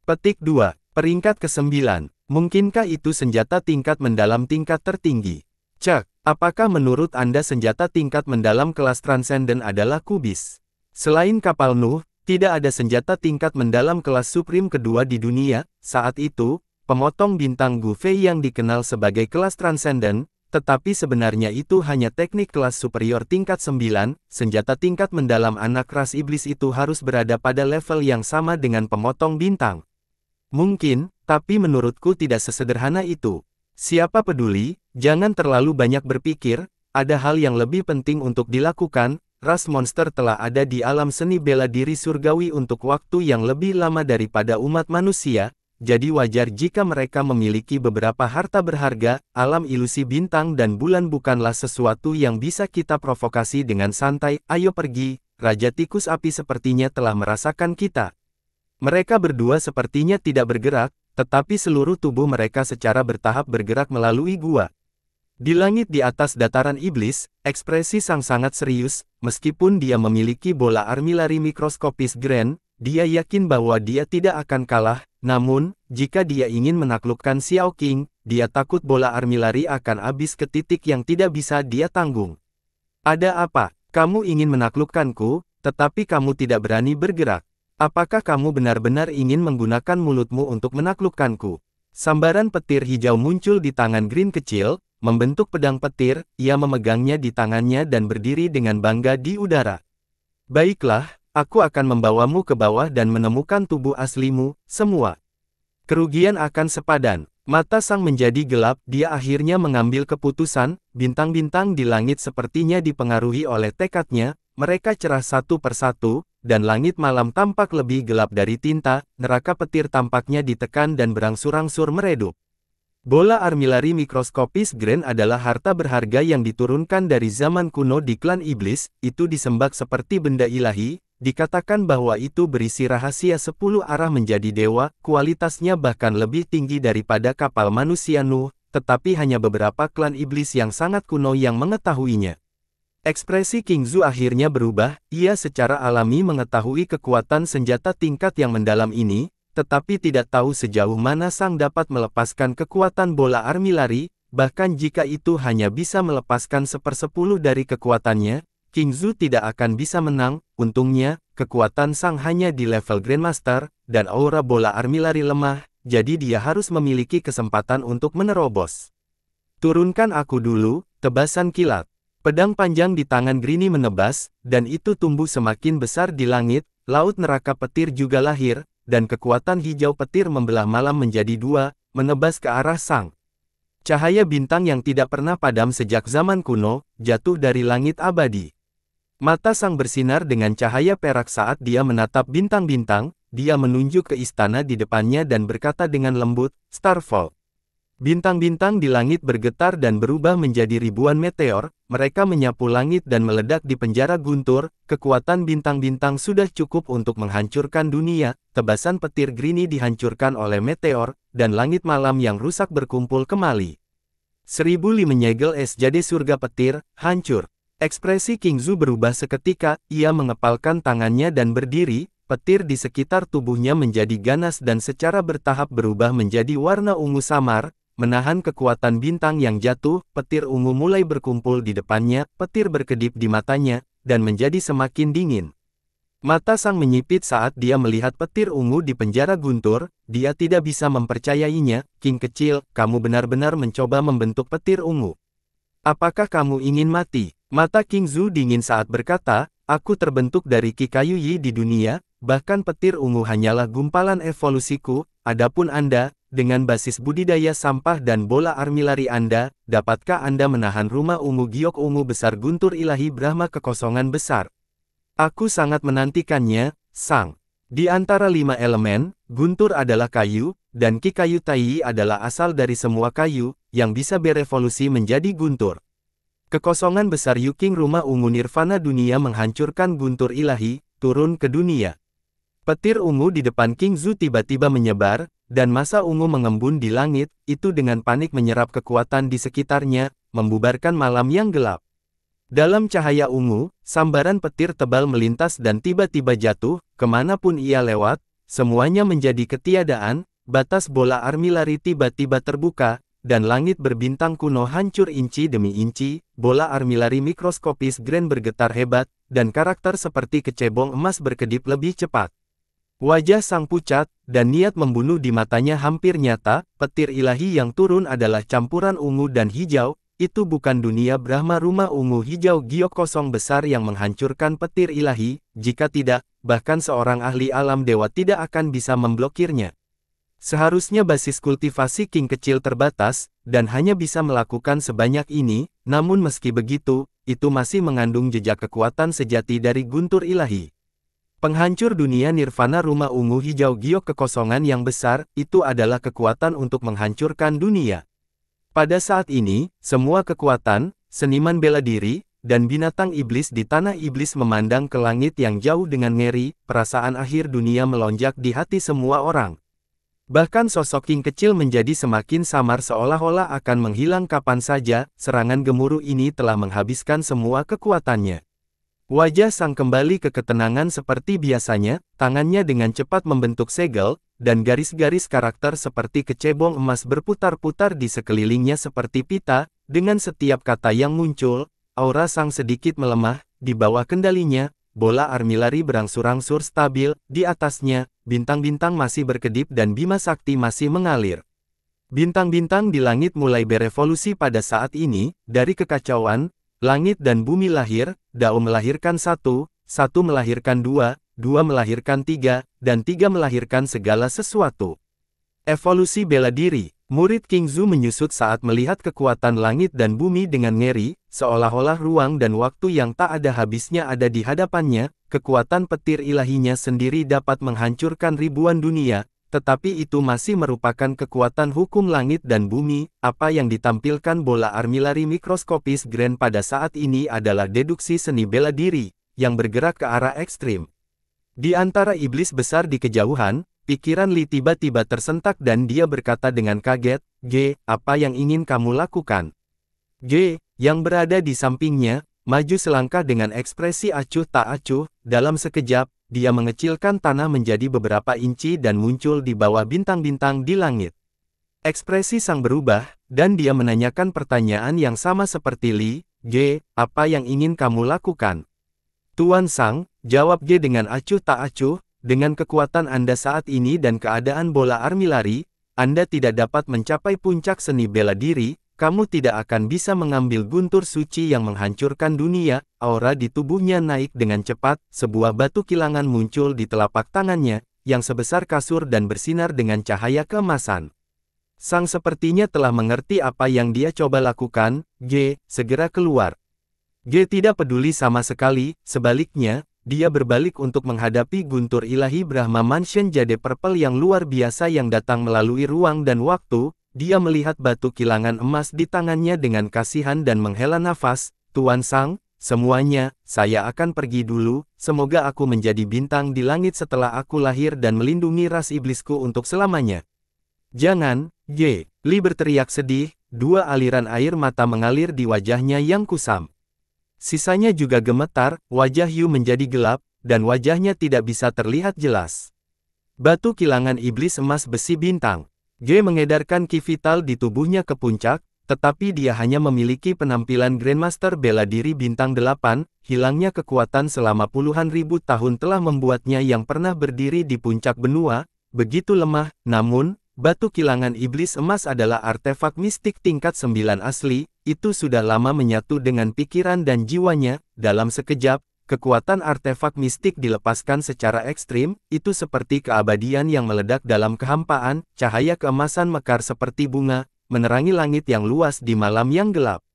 Petik 2, peringkat ke-9. Mungkinkah itu senjata tingkat mendalam tingkat tertinggi? Cak, apakah menurut Anda senjata tingkat mendalam kelas transenden adalah kubis? Selain kapal Nuh, tidak ada senjata tingkat mendalam kelas Supreme kedua di dunia, saat itu, pemotong bintang Gufei yang dikenal sebagai kelas transenden, tetapi sebenarnya itu hanya teknik kelas superior tingkat 9, senjata tingkat mendalam anak ras iblis itu harus berada pada level yang sama dengan pemotong bintang. Mungkin, tapi menurutku tidak sesederhana itu. Siapa peduli, jangan terlalu banyak berpikir, ada hal yang lebih penting untuk dilakukan, ras monster telah ada di alam seni bela diri surgawi untuk waktu yang lebih lama daripada umat manusia, jadi wajar jika mereka memiliki beberapa harta berharga, alam ilusi bintang dan bulan bukanlah sesuatu yang bisa kita provokasi dengan santai, ayo pergi, Raja Tikus Api sepertinya telah merasakan kita. Mereka berdua sepertinya tidak bergerak, tetapi seluruh tubuh mereka secara bertahap bergerak melalui gua. Di langit di atas dataran iblis, ekspresi sang sangat serius, meskipun dia memiliki bola armilari mikroskopis grand, dia yakin bahwa dia tidak akan kalah, namun, jika dia ingin menaklukkan Xiao King, dia takut bola armilari akan habis ke titik yang tidak bisa dia tanggung. Ada apa? Kamu ingin menaklukkanku, tetapi kamu tidak berani bergerak. Apakah kamu benar-benar ingin menggunakan mulutmu untuk menaklukkanku? Sambaran petir hijau muncul di tangan Green kecil, membentuk pedang petir, ia memegangnya di tangannya dan berdiri dengan bangga di udara. Baiklah, aku akan membawamu ke bawah dan menemukan tubuh aslimu, semua. Kerugian akan sepadan. Mata sang menjadi gelap, dia akhirnya mengambil keputusan, bintang-bintang di langit sepertinya dipengaruhi oleh tekadnya, mereka cerah satu persatu, dan langit malam tampak lebih gelap dari tinta, neraka petir tampaknya ditekan dan berangsur-angsur meredup. Bola armilari mikroskopis Grand adalah harta berharga yang diturunkan dari zaman kuno di klan iblis, itu disembah seperti benda ilahi, dikatakan bahwa itu berisi rahasia sepuluh arah menjadi dewa, kualitasnya bahkan lebih tinggi daripada kapal manusia Nuh, tetapi hanya beberapa klan iblis yang sangat kuno yang mengetahuinya. Ekspresi King Zhu akhirnya berubah, ia secara alami mengetahui kekuatan senjata tingkat yang mendalam ini, tetapi tidak tahu sejauh mana Sang dapat melepaskan kekuatan bola army lari, bahkan jika itu hanya bisa melepaskan sepersepuluh dari kekuatannya, King Zhu tidak akan bisa menang, untungnya, kekuatan Sang hanya di level Grandmaster, dan aura bola army lari lemah, jadi dia harus memiliki kesempatan untuk menerobos. Turunkan aku dulu, tebasan kilat. Pedang panjang di tangan Grini menebas, dan itu tumbuh semakin besar di langit, laut neraka petir juga lahir, dan kekuatan hijau petir membelah malam menjadi dua, menebas ke arah sang. Cahaya bintang yang tidak pernah padam sejak zaman kuno, jatuh dari langit abadi. Mata sang bersinar dengan cahaya perak saat dia menatap bintang-bintang, dia menunjuk ke istana di depannya dan berkata dengan lembut, Starfall. Bintang-bintang di langit bergetar dan berubah menjadi ribuan meteor, mereka menyapu langit dan meledak di penjara guntur, kekuatan bintang-bintang sudah cukup untuk menghancurkan dunia, tebasan petir Grini dihancurkan oleh meteor, dan langit malam yang rusak berkumpul kembali. Seribu Li menyegel es jadi surga petir, hancur. Ekspresi King Zhu berubah seketika, ia mengepalkan tangannya dan berdiri, petir di sekitar tubuhnya menjadi ganas dan secara bertahap berubah menjadi warna ungu samar, menahan kekuatan bintang yang jatuh, petir ungu mulai berkumpul di depannya, petir berkedip di matanya, dan menjadi semakin dingin. Mata sang menyipit saat dia melihat petir ungu di penjara guntur, dia tidak bisa mempercayainya, King kecil, kamu benar-benar mencoba membentuk petir ungu. Apakah kamu ingin mati? Mata King Zhu dingin saat berkata, aku terbentuk dari Kikayuyi di dunia, bahkan petir ungu hanyalah gumpalan evolusiku, adapun Anda, dengan basis budidaya sampah dan bola armilari Anda, dapatkah Anda menahan rumah ungu giok ungu besar guntur ilahi Brahma kekosongan besar? Aku sangat menantikannya, Sang. Di antara lima elemen, guntur adalah kayu, dan ki kayu tai adalah asal dari semua kayu, yang bisa berevolusi menjadi guntur. Kekosongan besar Yuking rumah ungu nirvana dunia menghancurkan guntur ilahi, turun ke dunia. Petir ungu di depan King Zhu tiba-tiba menyebar, dan masa ungu mengembun di langit, itu dengan panik menyerap kekuatan di sekitarnya, membubarkan malam yang gelap. Dalam cahaya ungu, sambaran petir tebal melintas dan tiba-tiba jatuh, kemanapun ia lewat, semuanya menjadi ketiadaan, batas bola army tiba-tiba terbuka, dan langit berbintang kuno hancur inci demi inci, bola armilari mikroskopis grand bergetar hebat, dan karakter seperti kecebong emas berkedip lebih cepat. Wajah sang pucat, dan niat membunuh di matanya hampir nyata, petir ilahi yang turun adalah campuran ungu dan hijau, itu bukan dunia Brahma rumah ungu hijau giok kosong besar yang menghancurkan petir ilahi, jika tidak, bahkan seorang ahli alam dewa tidak akan bisa memblokirnya. Seharusnya basis kultivasi king kecil terbatas, dan hanya bisa melakukan sebanyak ini, namun meski begitu, itu masih mengandung jejak kekuatan sejati dari guntur ilahi. Penghancur dunia nirvana rumah ungu hijau giok kekosongan yang besar, itu adalah kekuatan untuk menghancurkan dunia. Pada saat ini, semua kekuatan, seniman bela diri, dan binatang iblis di tanah iblis memandang ke langit yang jauh dengan ngeri, perasaan akhir dunia melonjak di hati semua orang. Bahkan sosok King kecil menjadi semakin samar seolah-olah akan menghilang kapan saja, serangan gemuruh ini telah menghabiskan semua kekuatannya. Wajah sang kembali ke ketenangan seperti biasanya, tangannya dengan cepat membentuk segel, dan garis-garis karakter seperti kecebong emas berputar-putar di sekelilingnya seperti pita, dengan setiap kata yang muncul, aura sang sedikit melemah, di bawah kendalinya, bola armilari berangsur-angsur stabil, di atasnya, bintang-bintang masih berkedip dan bima sakti masih mengalir. Bintang-bintang di langit mulai berevolusi pada saat ini, dari kekacauan, Langit dan bumi lahir, Dao melahirkan satu, satu melahirkan dua, dua melahirkan tiga, dan tiga melahirkan segala sesuatu. Evolusi bela diri, murid King Zhu menyusut saat melihat kekuatan langit dan bumi dengan ngeri, seolah-olah ruang dan waktu yang tak ada habisnya ada di hadapannya, kekuatan petir ilahinya sendiri dapat menghancurkan ribuan dunia, tetapi itu masih merupakan kekuatan hukum langit dan bumi, apa yang ditampilkan bola armilari mikroskopis grand pada saat ini adalah deduksi seni bela diri, yang bergerak ke arah ekstrim. Di antara iblis besar di kejauhan, pikiran Li tiba-tiba tersentak dan dia berkata dengan kaget, G, apa yang ingin kamu lakukan? G, yang berada di sampingnya, maju selangkah dengan ekspresi acuh tak acuh, dalam sekejap, dia mengecilkan tanah menjadi beberapa inci dan muncul di bawah bintang-bintang di langit. Ekspresi sang berubah, dan dia menanyakan pertanyaan yang sama seperti Li, G, apa yang ingin kamu lakukan? Tuan Sang, jawab G dengan acuh tak acuh, dengan kekuatan Anda saat ini dan keadaan bola armilari, Anda tidak dapat mencapai puncak seni bela diri, kamu tidak akan bisa mengambil guntur suci yang menghancurkan dunia, aura di tubuhnya naik dengan cepat, sebuah batu kilangan muncul di telapak tangannya, yang sebesar kasur dan bersinar dengan cahaya kemasan. Sang sepertinya telah mengerti apa yang dia coba lakukan, G, segera keluar. G tidak peduli sama sekali, sebaliknya, dia berbalik untuk menghadapi guntur ilahi Brahma Mansion Jade Purple yang luar biasa yang datang melalui ruang dan waktu, dia melihat batu kilangan emas di tangannya dengan kasihan dan menghela nafas, Tuan Sang, semuanya, saya akan pergi dulu, semoga aku menjadi bintang di langit setelah aku lahir dan melindungi ras iblisku untuk selamanya. Jangan, G, Li berteriak sedih, dua aliran air mata mengalir di wajahnya yang kusam. Sisanya juga gemetar, wajah Yu menjadi gelap, dan wajahnya tidak bisa terlihat jelas. Batu kilangan iblis emas besi bintang. G mengedarkan ki vital di tubuhnya ke puncak, tetapi dia hanya memiliki penampilan Grandmaster bela diri bintang delapan. hilangnya kekuatan selama puluhan ribu tahun telah membuatnya yang pernah berdiri di puncak benua, begitu lemah, namun, Batu kilangan iblis emas adalah artefak mistik tingkat sembilan asli, itu sudah lama menyatu dengan pikiran dan jiwanya, dalam sekejap, kekuatan artefak mistik dilepaskan secara ekstrim, itu seperti keabadian yang meledak dalam kehampaan, cahaya keemasan mekar seperti bunga, menerangi langit yang luas di malam yang gelap.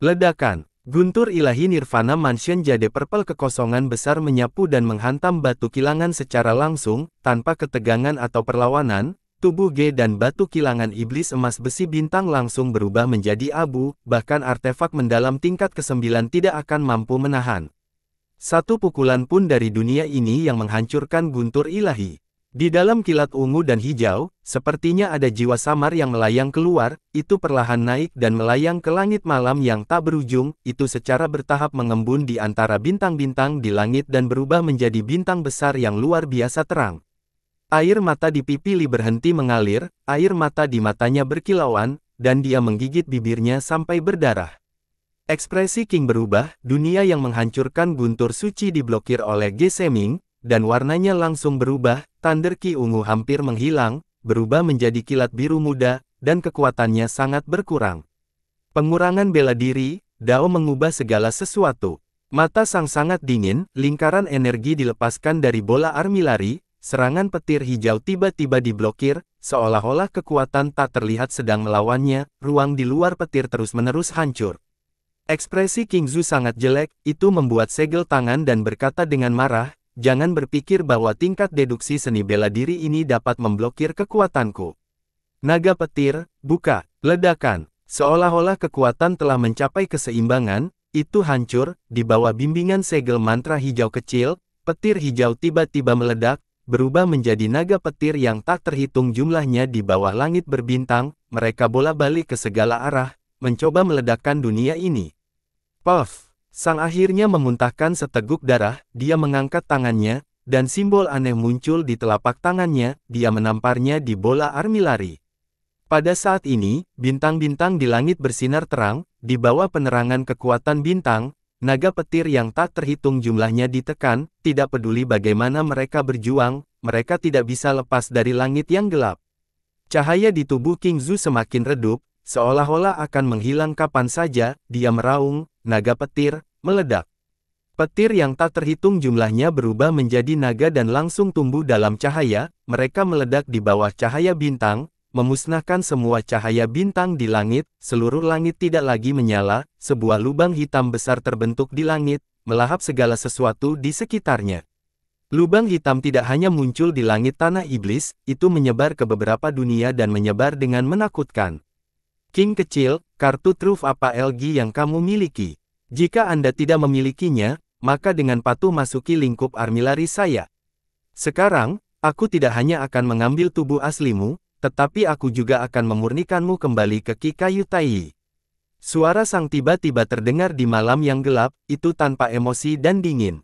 Ledakan, Guntur ilahi Nirvana Mansion jadi perpel kekosongan besar menyapu dan menghantam batu kilangan secara langsung, tanpa ketegangan atau perlawanan, Tubuh G dan batu kilangan iblis emas besi bintang langsung berubah menjadi abu, bahkan artefak mendalam tingkat ke-9 tidak akan mampu menahan. Satu pukulan pun dari dunia ini yang menghancurkan guntur ilahi. Di dalam kilat ungu dan hijau, sepertinya ada jiwa samar yang melayang keluar, itu perlahan naik dan melayang ke langit malam yang tak berujung, itu secara bertahap mengembun di antara bintang-bintang di langit dan berubah menjadi bintang besar yang luar biasa terang. Air mata di pipi Li berhenti mengalir, air mata di matanya berkilauan, dan dia menggigit bibirnya sampai berdarah. Ekspresi King berubah, dunia yang menghancurkan guntur suci diblokir oleh Geseming, dan warnanya langsung berubah, Thunder Ki ungu hampir menghilang, berubah menjadi kilat biru muda, dan kekuatannya sangat berkurang. Pengurangan bela diri, Dao mengubah segala sesuatu. Mata sang sangat dingin, lingkaran energi dilepaskan dari bola armilari, Serangan petir hijau tiba-tiba diblokir, seolah-olah kekuatan tak terlihat sedang melawannya, ruang di luar petir terus-menerus hancur. Ekspresi King Zhu sangat jelek, itu membuat segel tangan dan berkata dengan marah, jangan berpikir bahwa tingkat deduksi seni bela diri ini dapat memblokir kekuatanku. Naga petir, buka, ledakan, seolah-olah kekuatan telah mencapai keseimbangan, itu hancur, di bawah bimbingan segel mantra hijau kecil, petir hijau tiba-tiba meledak, berubah menjadi naga petir yang tak terhitung jumlahnya di bawah langit berbintang, mereka bola balik ke segala arah, mencoba meledakkan dunia ini. Puff! Sang akhirnya memuntahkan seteguk darah, dia mengangkat tangannya, dan simbol aneh muncul di telapak tangannya, dia menamparnya di bola armilari. Pada saat ini, bintang-bintang di langit bersinar terang, di bawah penerangan kekuatan bintang, Naga petir yang tak terhitung jumlahnya ditekan, tidak peduli bagaimana mereka berjuang, mereka tidak bisa lepas dari langit yang gelap. Cahaya di tubuh King Zhu semakin redup, seolah-olah akan menghilang kapan saja, dia meraung, naga petir, meledak. Petir yang tak terhitung jumlahnya berubah menjadi naga dan langsung tumbuh dalam cahaya, mereka meledak di bawah cahaya bintang, memusnahkan semua cahaya bintang di langit, seluruh langit tidak lagi menyala, sebuah lubang hitam besar terbentuk di langit, melahap segala sesuatu di sekitarnya. Lubang hitam tidak hanya muncul di langit tanah iblis, itu menyebar ke beberapa dunia dan menyebar dengan menakutkan. King kecil, kartu truf apa LG yang kamu miliki? Jika Anda tidak memilikinya, maka dengan patuh masuki lingkup armilari saya. Sekarang, aku tidak hanya akan mengambil tubuh aslimu, tetapi aku juga akan memurnikanmu kembali ke Taiyi. Suara sang tiba-tiba terdengar di malam yang gelap, itu tanpa emosi dan dingin.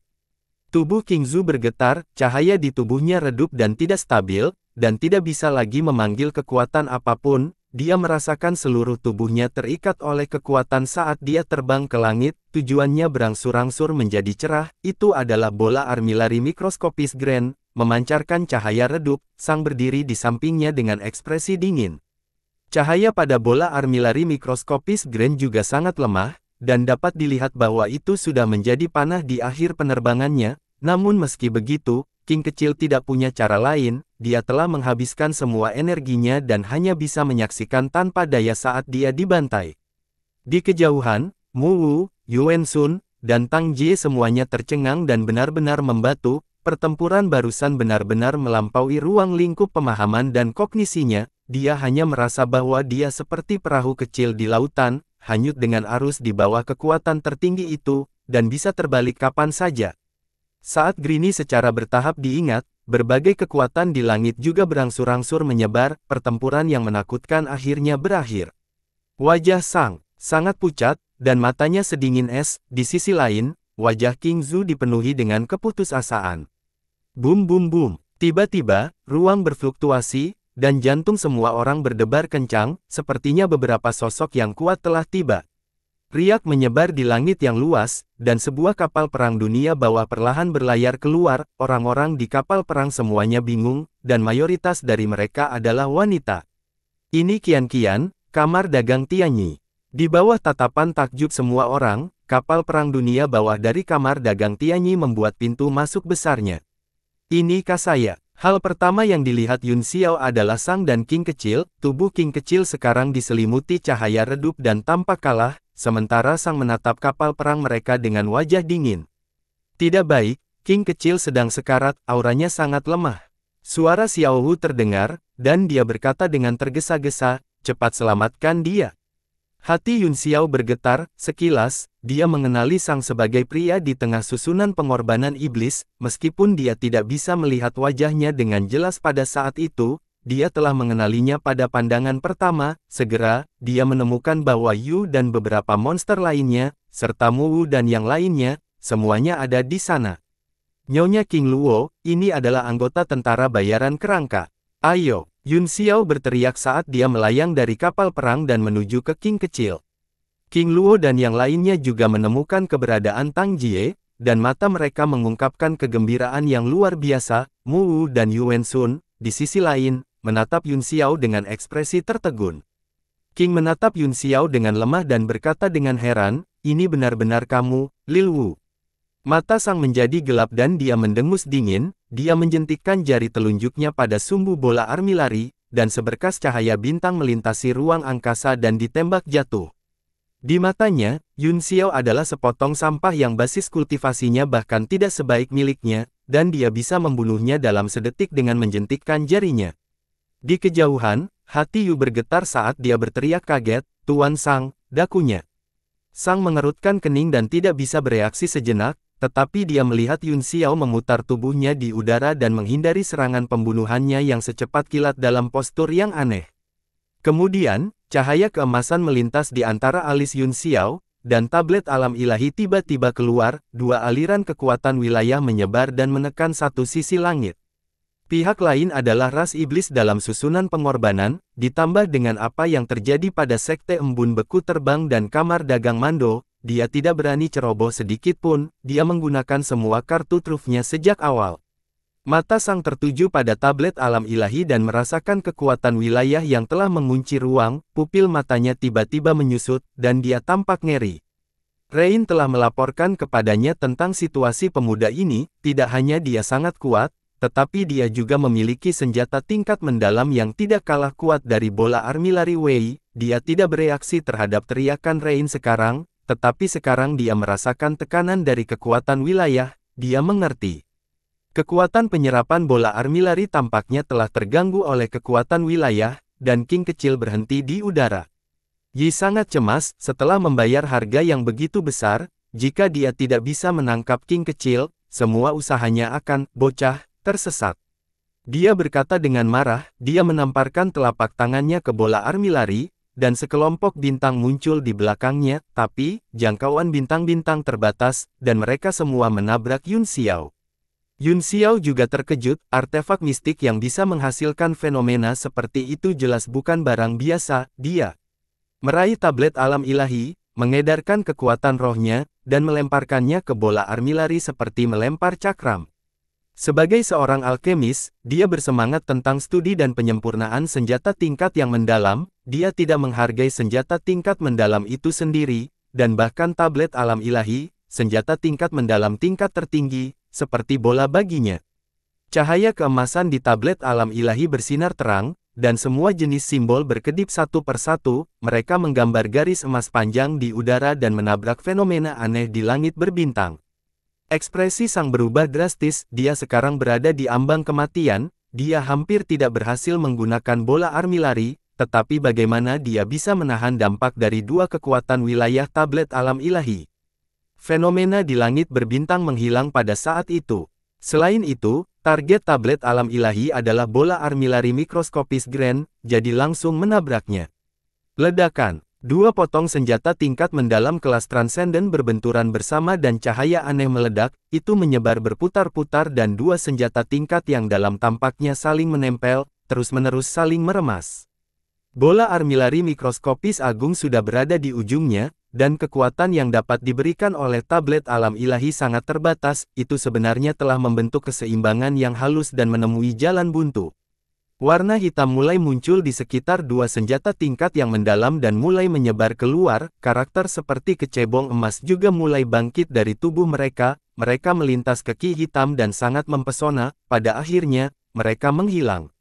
Tubuh King Zu bergetar, cahaya di tubuhnya redup dan tidak stabil, dan tidak bisa lagi memanggil kekuatan apapun, dia merasakan seluruh tubuhnya terikat oleh kekuatan saat dia terbang ke langit, tujuannya berangsur-angsur menjadi cerah, itu adalah bola armilari mikroskopis grand, memancarkan cahaya redup, sang berdiri di sampingnya dengan ekspresi dingin. Cahaya pada bola armilari mikroskopis grand juga sangat lemah, dan dapat dilihat bahwa itu sudah menjadi panah di akhir penerbangannya, namun meski begitu, King kecil tidak punya cara lain, dia telah menghabiskan semua energinya dan hanya bisa menyaksikan tanpa daya saat dia dibantai. Di kejauhan, Mu Wu, Yuan Sun, dan Tang Jie semuanya tercengang dan benar-benar membatu, pertempuran barusan benar-benar melampaui ruang lingkup pemahaman dan kognisinya, dia hanya merasa bahwa dia seperti perahu kecil di lautan, hanyut dengan arus di bawah kekuatan tertinggi itu, dan bisa terbalik kapan saja. Saat Grini secara bertahap diingat, berbagai kekuatan di langit juga berangsur-angsur menyebar, pertempuran yang menakutkan akhirnya berakhir. Wajah Sang, sangat pucat, dan matanya sedingin es, di sisi lain, wajah King Zhu dipenuhi dengan keputusasaan. Bum bum bum, tiba-tiba, ruang berfluktuasi, dan jantung semua orang berdebar kencang, sepertinya beberapa sosok yang kuat telah tiba, Riak menyebar di langit yang luas, dan sebuah kapal perang dunia bawah perlahan berlayar keluar, orang-orang di kapal perang semuanya bingung, dan mayoritas dari mereka adalah wanita. Ini kian-kian, kamar dagang Tianyi. Di bawah tatapan takjub semua orang, kapal perang dunia bawah dari kamar dagang Tianyi membuat pintu masuk besarnya. Ini Kasaya. Hal pertama yang dilihat Yun Xiao adalah Sang dan King kecil, tubuh King kecil sekarang diselimuti cahaya redup dan tampak kalah, sementara sang menatap kapal perang mereka dengan wajah dingin. Tidak baik, King kecil sedang sekarat, auranya sangat lemah. Suara Xiao Hu terdengar, dan dia berkata dengan tergesa-gesa, cepat selamatkan dia. Hati Yun Xiao bergetar, sekilas, dia mengenali Sang sebagai pria di tengah susunan pengorbanan iblis, meskipun dia tidak bisa melihat wajahnya dengan jelas pada saat itu, dia telah mengenalinya pada pandangan pertama, segera, dia menemukan bahwa Yu dan beberapa monster lainnya, serta Wu dan yang lainnya, semuanya ada di sana. Nyonya King Luo, ini adalah anggota tentara bayaran kerangka. Ayo, Yun Xiao berteriak saat dia melayang dari kapal perang dan menuju ke King kecil. King Luo dan yang lainnya juga menemukan keberadaan Tang Jie, dan mata mereka mengungkapkan kegembiraan yang luar biasa, Mu Wu dan Yuan Sun, di sisi lain, menatap Yun Xiao dengan ekspresi tertegun. King menatap Yun Xiao dengan lemah dan berkata dengan heran, ini benar-benar kamu, Lil Wu. Mata Sang menjadi gelap dan dia mendengus dingin, dia menjentikkan jari telunjuknya pada sumbu bola armilari, dan seberkas cahaya bintang melintasi ruang angkasa dan ditembak jatuh. Di matanya, Yun Xiao adalah sepotong sampah yang basis kultivasinya bahkan tidak sebaik miliknya, dan dia bisa membunuhnya dalam sedetik dengan menjentikkan jarinya. Di kejauhan, hati Yu bergetar saat dia berteriak kaget, Tuan Sang, dakunya. Sang mengerutkan kening dan tidak bisa bereaksi sejenak, tetapi dia melihat Yun Xiao memutar tubuhnya di udara dan menghindari serangan pembunuhannya yang secepat kilat dalam postur yang aneh. Kemudian, cahaya keemasan melintas di antara alis Yun Xiao, dan tablet alam ilahi tiba-tiba keluar, dua aliran kekuatan wilayah menyebar dan menekan satu sisi langit. Pihak lain adalah ras iblis dalam susunan pengorbanan, ditambah dengan apa yang terjadi pada sekte embun beku terbang dan kamar dagang Mando, dia tidak berani ceroboh sedikit pun, dia menggunakan semua kartu trufnya sejak awal. Mata sang tertuju pada tablet alam ilahi dan merasakan kekuatan wilayah yang telah mengunci ruang, pupil matanya tiba-tiba menyusut, dan dia tampak ngeri. Rain telah melaporkan kepadanya tentang situasi pemuda ini, tidak hanya dia sangat kuat, tetapi dia juga memiliki senjata tingkat mendalam yang tidak kalah kuat dari bola armilari Wei, dia tidak bereaksi terhadap teriakan Rain sekarang, tetapi sekarang dia merasakan tekanan dari kekuatan wilayah, dia mengerti. Kekuatan penyerapan bola armilari tampaknya telah terganggu oleh kekuatan wilayah, dan King kecil berhenti di udara. Yi sangat cemas setelah membayar harga yang begitu besar, jika dia tidak bisa menangkap King kecil, semua usahanya akan bocah, Tersesat. Dia berkata dengan marah, dia menamparkan telapak tangannya ke bola army lari, dan sekelompok bintang muncul di belakangnya, tapi, jangkauan bintang-bintang terbatas, dan mereka semua menabrak Yun Xiao. Yun Xiao juga terkejut, artefak mistik yang bisa menghasilkan fenomena seperti itu jelas bukan barang biasa, dia meraih tablet alam ilahi, mengedarkan kekuatan rohnya, dan melemparkannya ke bola armilari seperti melempar cakram. Sebagai seorang alkemis, dia bersemangat tentang studi dan penyempurnaan senjata tingkat yang mendalam, dia tidak menghargai senjata tingkat mendalam itu sendiri, dan bahkan tablet alam ilahi, senjata tingkat mendalam tingkat tertinggi, seperti bola baginya. Cahaya keemasan di tablet alam ilahi bersinar terang, dan semua jenis simbol berkedip satu persatu, mereka menggambar garis emas panjang di udara dan menabrak fenomena aneh di langit berbintang. Ekspresi Sang berubah drastis, dia sekarang berada di ambang kematian, dia hampir tidak berhasil menggunakan bola armilari. tetapi bagaimana dia bisa menahan dampak dari dua kekuatan wilayah tablet alam ilahi. Fenomena di langit berbintang menghilang pada saat itu. Selain itu, target tablet alam ilahi adalah bola armilari mikroskopis grand, jadi langsung menabraknya. Ledakan Dua potong senjata tingkat mendalam kelas transenden berbenturan bersama dan cahaya aneh meledak, itu menyebar berputar-putar dan dua senjata tingkat yang dalam tampaknya saling menempel, terus-menerus saling meremas. Bola armilari mikroskopis agung sudah berada di ujungnya, dan kekuatan yang dapat diberikan oleh tablet alam ilahi sangat terbatas, itu sebenarnya telah membentuk keseimbangan yang halus dan menemui jalan buntu. Warna hitam mulai muncul di sekitar dua senjata tingkat yang mendalam dan mulai menyebar keluar, karakter seperti kecebong emas juga mulai bangkit dari tubuh mereka, mereka melintas keki hitam dan sangat mempesona, pada akhirnya, mereka menghilang.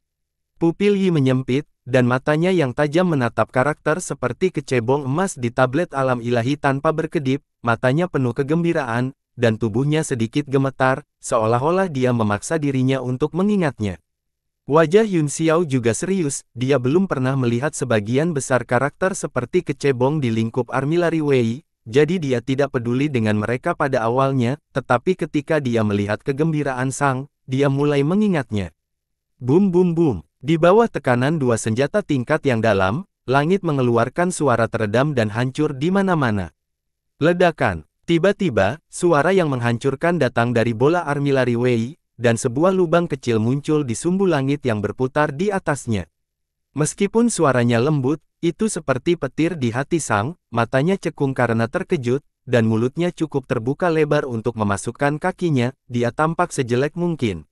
Pupil Yi menyempit, dan matanya yang tajam menatap karakter seperti kecebong emas di tablet alam ilahi tanpa berkedip, matanya penuh kegembiraan, dan tubuhnya sedikit gemetar, seolah-olah dia memaksa dirinya untuk mengingatnya. Wajah Yun Xiao juga serius, dia belum pernah melihat sebagian besar karakter seperti kecebong di lingkup Armillary Wei, jadi dia tidak peduli dengan mereka pada awalnya, tetapi ketika dia melihat kegembiraan Sang, dia mulai mengingatnya. Boom, boom, boom. di bawah tekanan dua senjata tingkat yang dalam, langit mengeluarkan suara teredam dan hancur di mana-mana. Ledakan, tiba-tiba, suara yang menghancurkan datang dari bola Armillary Wei, dan sebuah lubang kecil muncul di sumbu langit yang berputar di atasnya. Meskipun suaranya lembut, itu seperti petir di hati Sang, matanya cekung karena terkejut, dan mulutnya cukup terbuka lebar untuk memasukkan kakinya, dia tampak sejelek mungkin.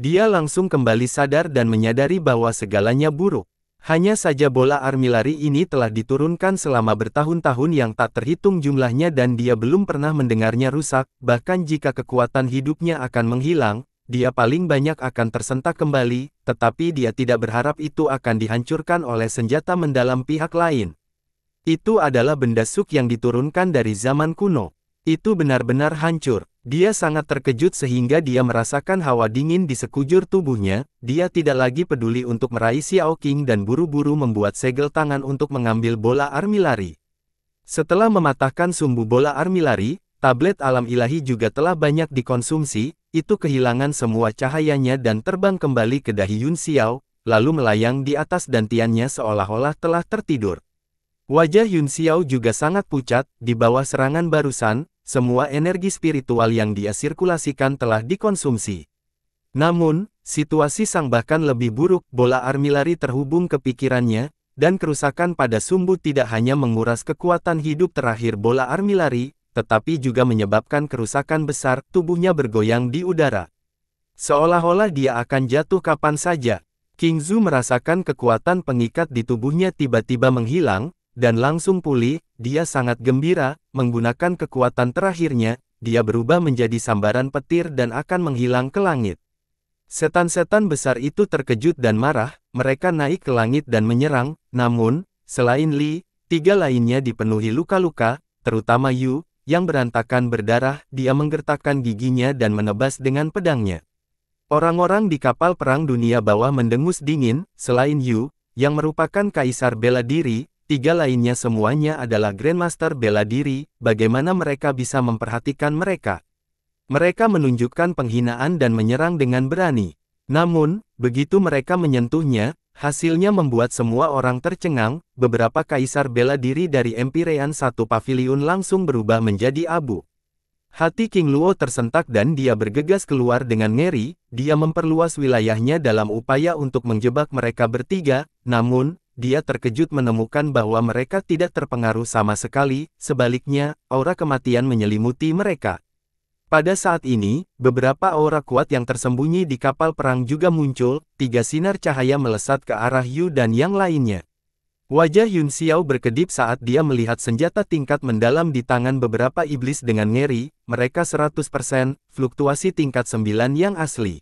Dia langsung kembali sadar dan menyadari bahwa segalanya buruk. Hanya saja bola armilari ini telah diturunkan selama bertahun-tahun yang tak terhitung jumlahnya dan dia belum pernah mendengarnya rusak, bahkan jika kekuatan hidupnya akan menghilang, dia paling banyak akan tersentak kembali, tetapi dia tidak berharap itu akan dihancurkan oleh senjata mendalam pihak lain. Itu adalah benda suk yang diturunkan dari zaman kuno. Itu benar-benar hancur. Dia sangat terkejut sehingga dia merasakan hawa dingin di sekujur tubuhnya, dia tidak lagi peduli untuk meraih Xiao King dan buru-buru membuat segel tangan untuk mengambil bola armilari. Setelah mematahkan sumbu bola armilari, tablet alam ilahi juga telah banyak dikonsumsi, itu kehilangan semua cahayanya dan terbang kembali ke dahi Yun Xiao, lalu melayang di atas dantiannya seolah-olah telah tertidur. Wajah Yun Xiao juga sangat pucat, di bawah serangan barusan, semua energi spiritual yang dia sirkulasikan telah dikonsumsi. Namun, situasi sang bahkan lebih buruk, bola armilari terhubung ke pikirannya, dan kerusakan pada sumbu tidak hanya menguras kekuatan hidup terakhir bola armilari, tetapi juga menyebabkan kerusakan besar, tubuhnya bergoyang di udara. Seolah-olah dia akan jatuh kapan saja. King Zhu merasakan kekuatan pengikat di tubuhnya tiba-tiba menghilang, dan langsung pulih, dia sangat gembira, menggunakan kekuatan terakhirnya, dia berubah menjadi sambaran petir dan akan menghilang ke langit. Setan-setan besar itu terkejut dan marah, mereka naik ke langit dan menyerang, namun, selain Li, tiga lainnya dipenuhi luka-luka, terutama Yu, yang berantakan berdarah, dia menggertakkan giginya dan menebas dengan pedangnya. Orang-orang di kapal perang dunia bawah mendengus dingin, selain Yu, yang merupakan kaisar bela diri, tiga lainnya semuanya adalah Grandmaster bela diri, bagaimana mereka bisa memperhatikan mereka. Mereka menunjukkan penghinaan dan menyerang dengan berani. Namun, begitu mereka menyentuhnya, Hasilnya membuat semua orang tercengang, beberapa kaisar bela diri dari Empirean satu pavilion langsung berubah menjadi abu. Hati King Luo tersentak dan dia bergegas keluar dengan ngeri, dia memperluas wilayahnya dalam upaya untuk menjebak mereka bertiga, namun, dia terkejut menemukan bahwa mereka tidak terpengaruh sama sekali, sebaliknya, aura kematian menyelimuti mereka. Pada saat ini, beberapa aura kuat yang tersembunyi di kapal perang juga muncul, tiga sinar cahaya melesat ke arah Yu dan yang lainnya. Wajah Yun Xiao berkedip saat dia melihat senjata tingkat mendalam di tangan beberapa iblis dengan ngeri, mereka 100%, fluktuasi tingkat 9 yang asli.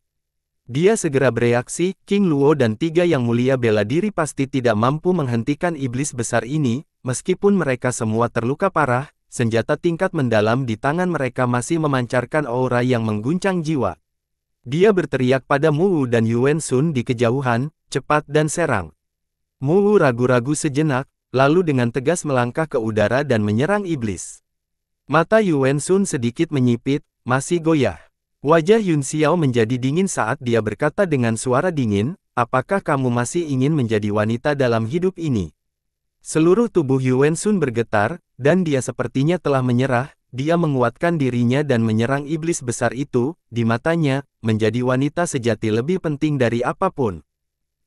Dia segera bereaksi, King Luo dan tiga yang mulia bela diri pasti tidak mampu menghentikan iblis besar ini, meskipun mereka semua terluka parah, senjata tingkat mendalam di tangan mereka masih memancarkan aura yang mengguncang jiwa. Dia berteriak pada Mu dan Yuan Sun di kejauhan, cepat dan serang. Mu ragu-ragu sejenak, lalu dengan tegas melangkah ke udara dan menyerang iblis. Mata Yuan Sun sedikit menyipit, masih goyah. Wajah Yun Xiao menjadi dingin saat dia berkata dengan suara dingin, apakah kamu masih ingin menjadi wanita dalam hidup ini? Seluruh tubuh Yuan Sun bergetar, dan dia sepertinya telah menyerah, dia menguatkan dirinya dan menyerang iblis besar itu, di matanya, menjadi wanita sejati lebih penting dari apapun.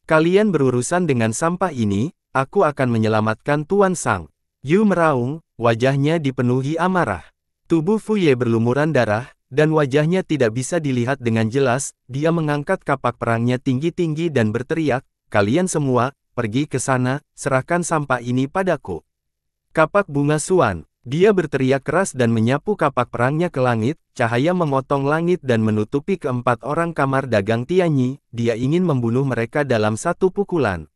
Kalian berurusan dengan sampah ini, aku akan menyelamatkan Tuan Sang. Yu meraung, wajahnya dipenuhi amarah. Tubuh Fuye berlumuran darah, dan wajahnya tidak bisa dilihat dengan jelas, dia mengangkat kapak perangnya tinggi-tinggi dan berteriak, Kalian semua, pergi ke sana, serahkan sampah ini padaku. Kapak bunga suan, dia berteriak keras dan menyapu kapak perangnya ke langit, cahaya memotong langit dan menutupi keempat orang kamar dagang Tianyi, dia ingin membunuh mereka dalam satu pukulan.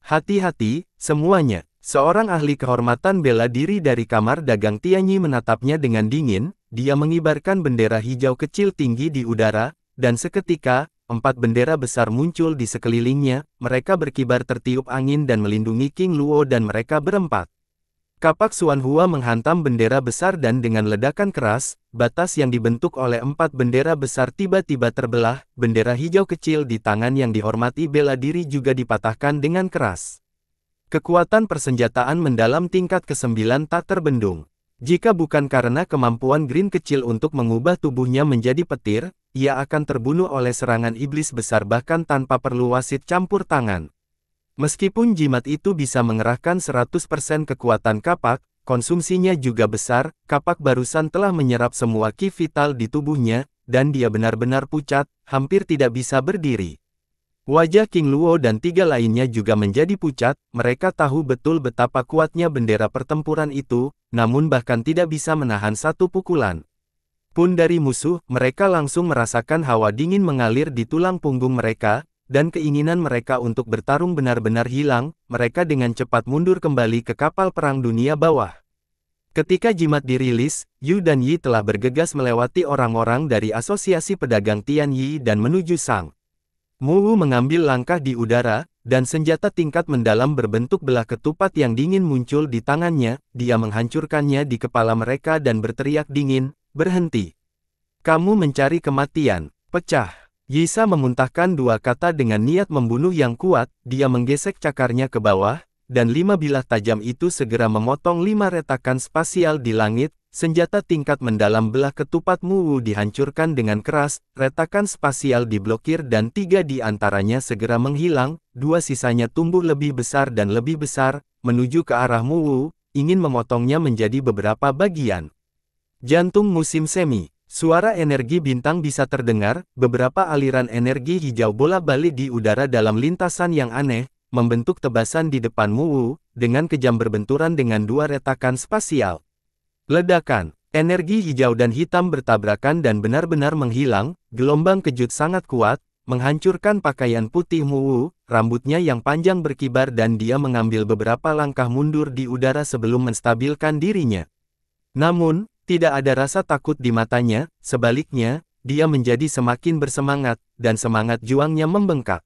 Hati-hati, semuanya. Seorang ahli kehormatan bela diri dari kamar dagang Tianyi menatapnya dengan dingin, dia mengibarkan bendera hijau kecil tinggi di udara, dan seketika, Empat bendera besar muncul di sekelilingnya, mereka berkibar tertiup angin dan melindungi King Luo dan mereka berempat. Kapak Suan Hua menghantam bendera besar dan dengan ledakan keras, batas yang dibentuk oleh empat bendera besar tiba-tiba terbelah, bendera hijau kecil di tangan yang dihormati bela diri juga dipatahkan dengan keras. Kekuatan persenjataan mendalam tingkat ke-9 tak terbendung. Jika bukan karena kemampuan Green kecil untuk mengubah tubuhnya menjadi petir, ia akan terbunuh oleh serangan iblis besar bahkan tanpa perlu wasit campur tangan. Meskipun jimat itu bisa mengerahkan 100% kekuatan kapak, konsumsinya juga besar, kapak barusan telah menyerap semua ki vital di tubuhnya, dan dia benar-benar pucat, hampir tidak bisa berdiri. Wajah King Luo dan tiga lainnya juga menjadi pucat, mereka tahu betul betapa kuatnya bendera pertempuran itu, namun bahkan tidak bisa menahan satu pukulan pun dari musuh, mereka langsung merasakan hawa dingin mengalir di tulang punggung mereka, dan keinginan mereka untuk bertarung benar-benar hilang, mereka dengan cepat mundur kembali ke kapal perang dunia bawah. Ketika jimat dirilis, Yu dan Yi telah bergegas melewati orang-orang dari Asosiasi Pedagang Tian Yi dan menuju Sang. Wu mengambil langkah di udara, dan senjata tingkat mendalam berbentuk belah ketupat yang dingin muncul di tangannya, dia menghancurkannya di kepala mereka dan berteriak dingin, Berhenti. Kamu mencari kematian, pecah. Yisa memuntahkan dua kata dengan niat membunuh yang kuat, dia menggesek cakarnya ke bawah, dan lima bilah tajam itu segera memotong lima retakan spasial di langit, senjata tingkat mendalam belah ketupat Muwu dihancurkan dengan keras, retakan spasial diblokir dan tiga di antaranya segera menghilang, dua sisanya tumbuh lebih besar dan lebih besar, menuju ke arah Muwu, ingin memotongnya menjadi beberapa bagian. Jantung musim semi, suara energi bintang bisa terdengar, beberapa aliran energi hijau bola balik di udara dalam lintasan yang aneh, membentuk tebasan di depan muu dengan kejam berbenturan dengan dua retakan spasial. Ledakan, energi hijau dan hitam bertabrakan dan benar-benar menghilang, gelombang kejut sangat kuat, menghancurkan pakaian putih Muwu, rambutnya yang panjang berkibar dan dia mengambil beberapa langkah mundur di udara sebelum menstabilkan dirinya. Namun, tidak ada rasa takut di matanya, sebaliknya, dia menjadi semakin bersemangat, dan semangat juangnya membengkak.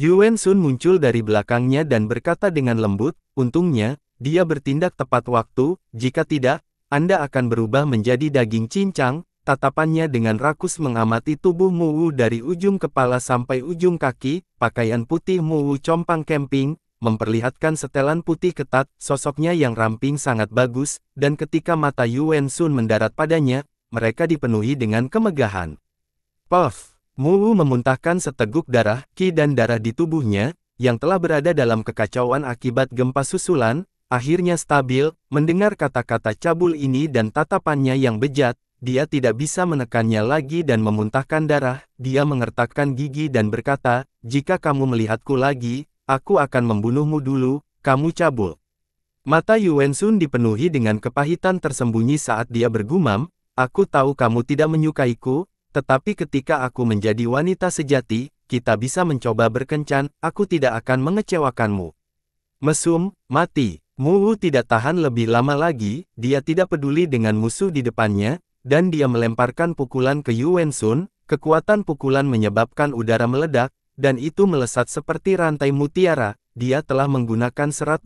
Yuan Sun muncul dari belakangnya dan berkata dengan lembut, untungnya, dia bertindak tepat waktu, jika tidak, Anda akan berubah menjadi daging cincang, tatapannya dengan rakus mengamati tubuh Mu Wu dari ujung kepala sampai ujung kaki, pakaian putih Mu Wu compang kemping, memperlihatkan setelan putih ketat, sosoknya yang ramping sangat bagus, dan ketika mata Yuen Sun mendarat padanya, mereka dipenuhi dengan kemegahan. Puff! Wu memuntahkan seteguk darah, ki dan darah di tubuhnya, yang telah berada dalam kekacauan akibat gempa susulan, akhirnya stabil, mendengar kata-kata cabul ini dan tatapannya yang bejat, dia tidak bisa menekannya lagi dan memuntahkan darah, dia mengertakkan gigi dan berkata, jika kamu melihatku lagi, aku akan membunuhmu dulu, kamu cabul. Mata Yuen Sun dipenuhi dengan kepahitan tersembunyi saat dia bergumam, aku tahu kamu tidak menyukaiku, tetapi ketika aku menjadi wanita sejati, kita bisa mencoba berkencan, aku tidak akan mengecewakanmu. Mesum, mati. Muwu tidak tahan lebih lama lagi, dia tidak peduli dengan musuh di depannya, dan dia melemparkan pukulan ke Yuen Sun, kekuatan pukulan menyebabkan udara meledak, dan itu melesat seperti rantai mutiara, dia telah menggunakan 100%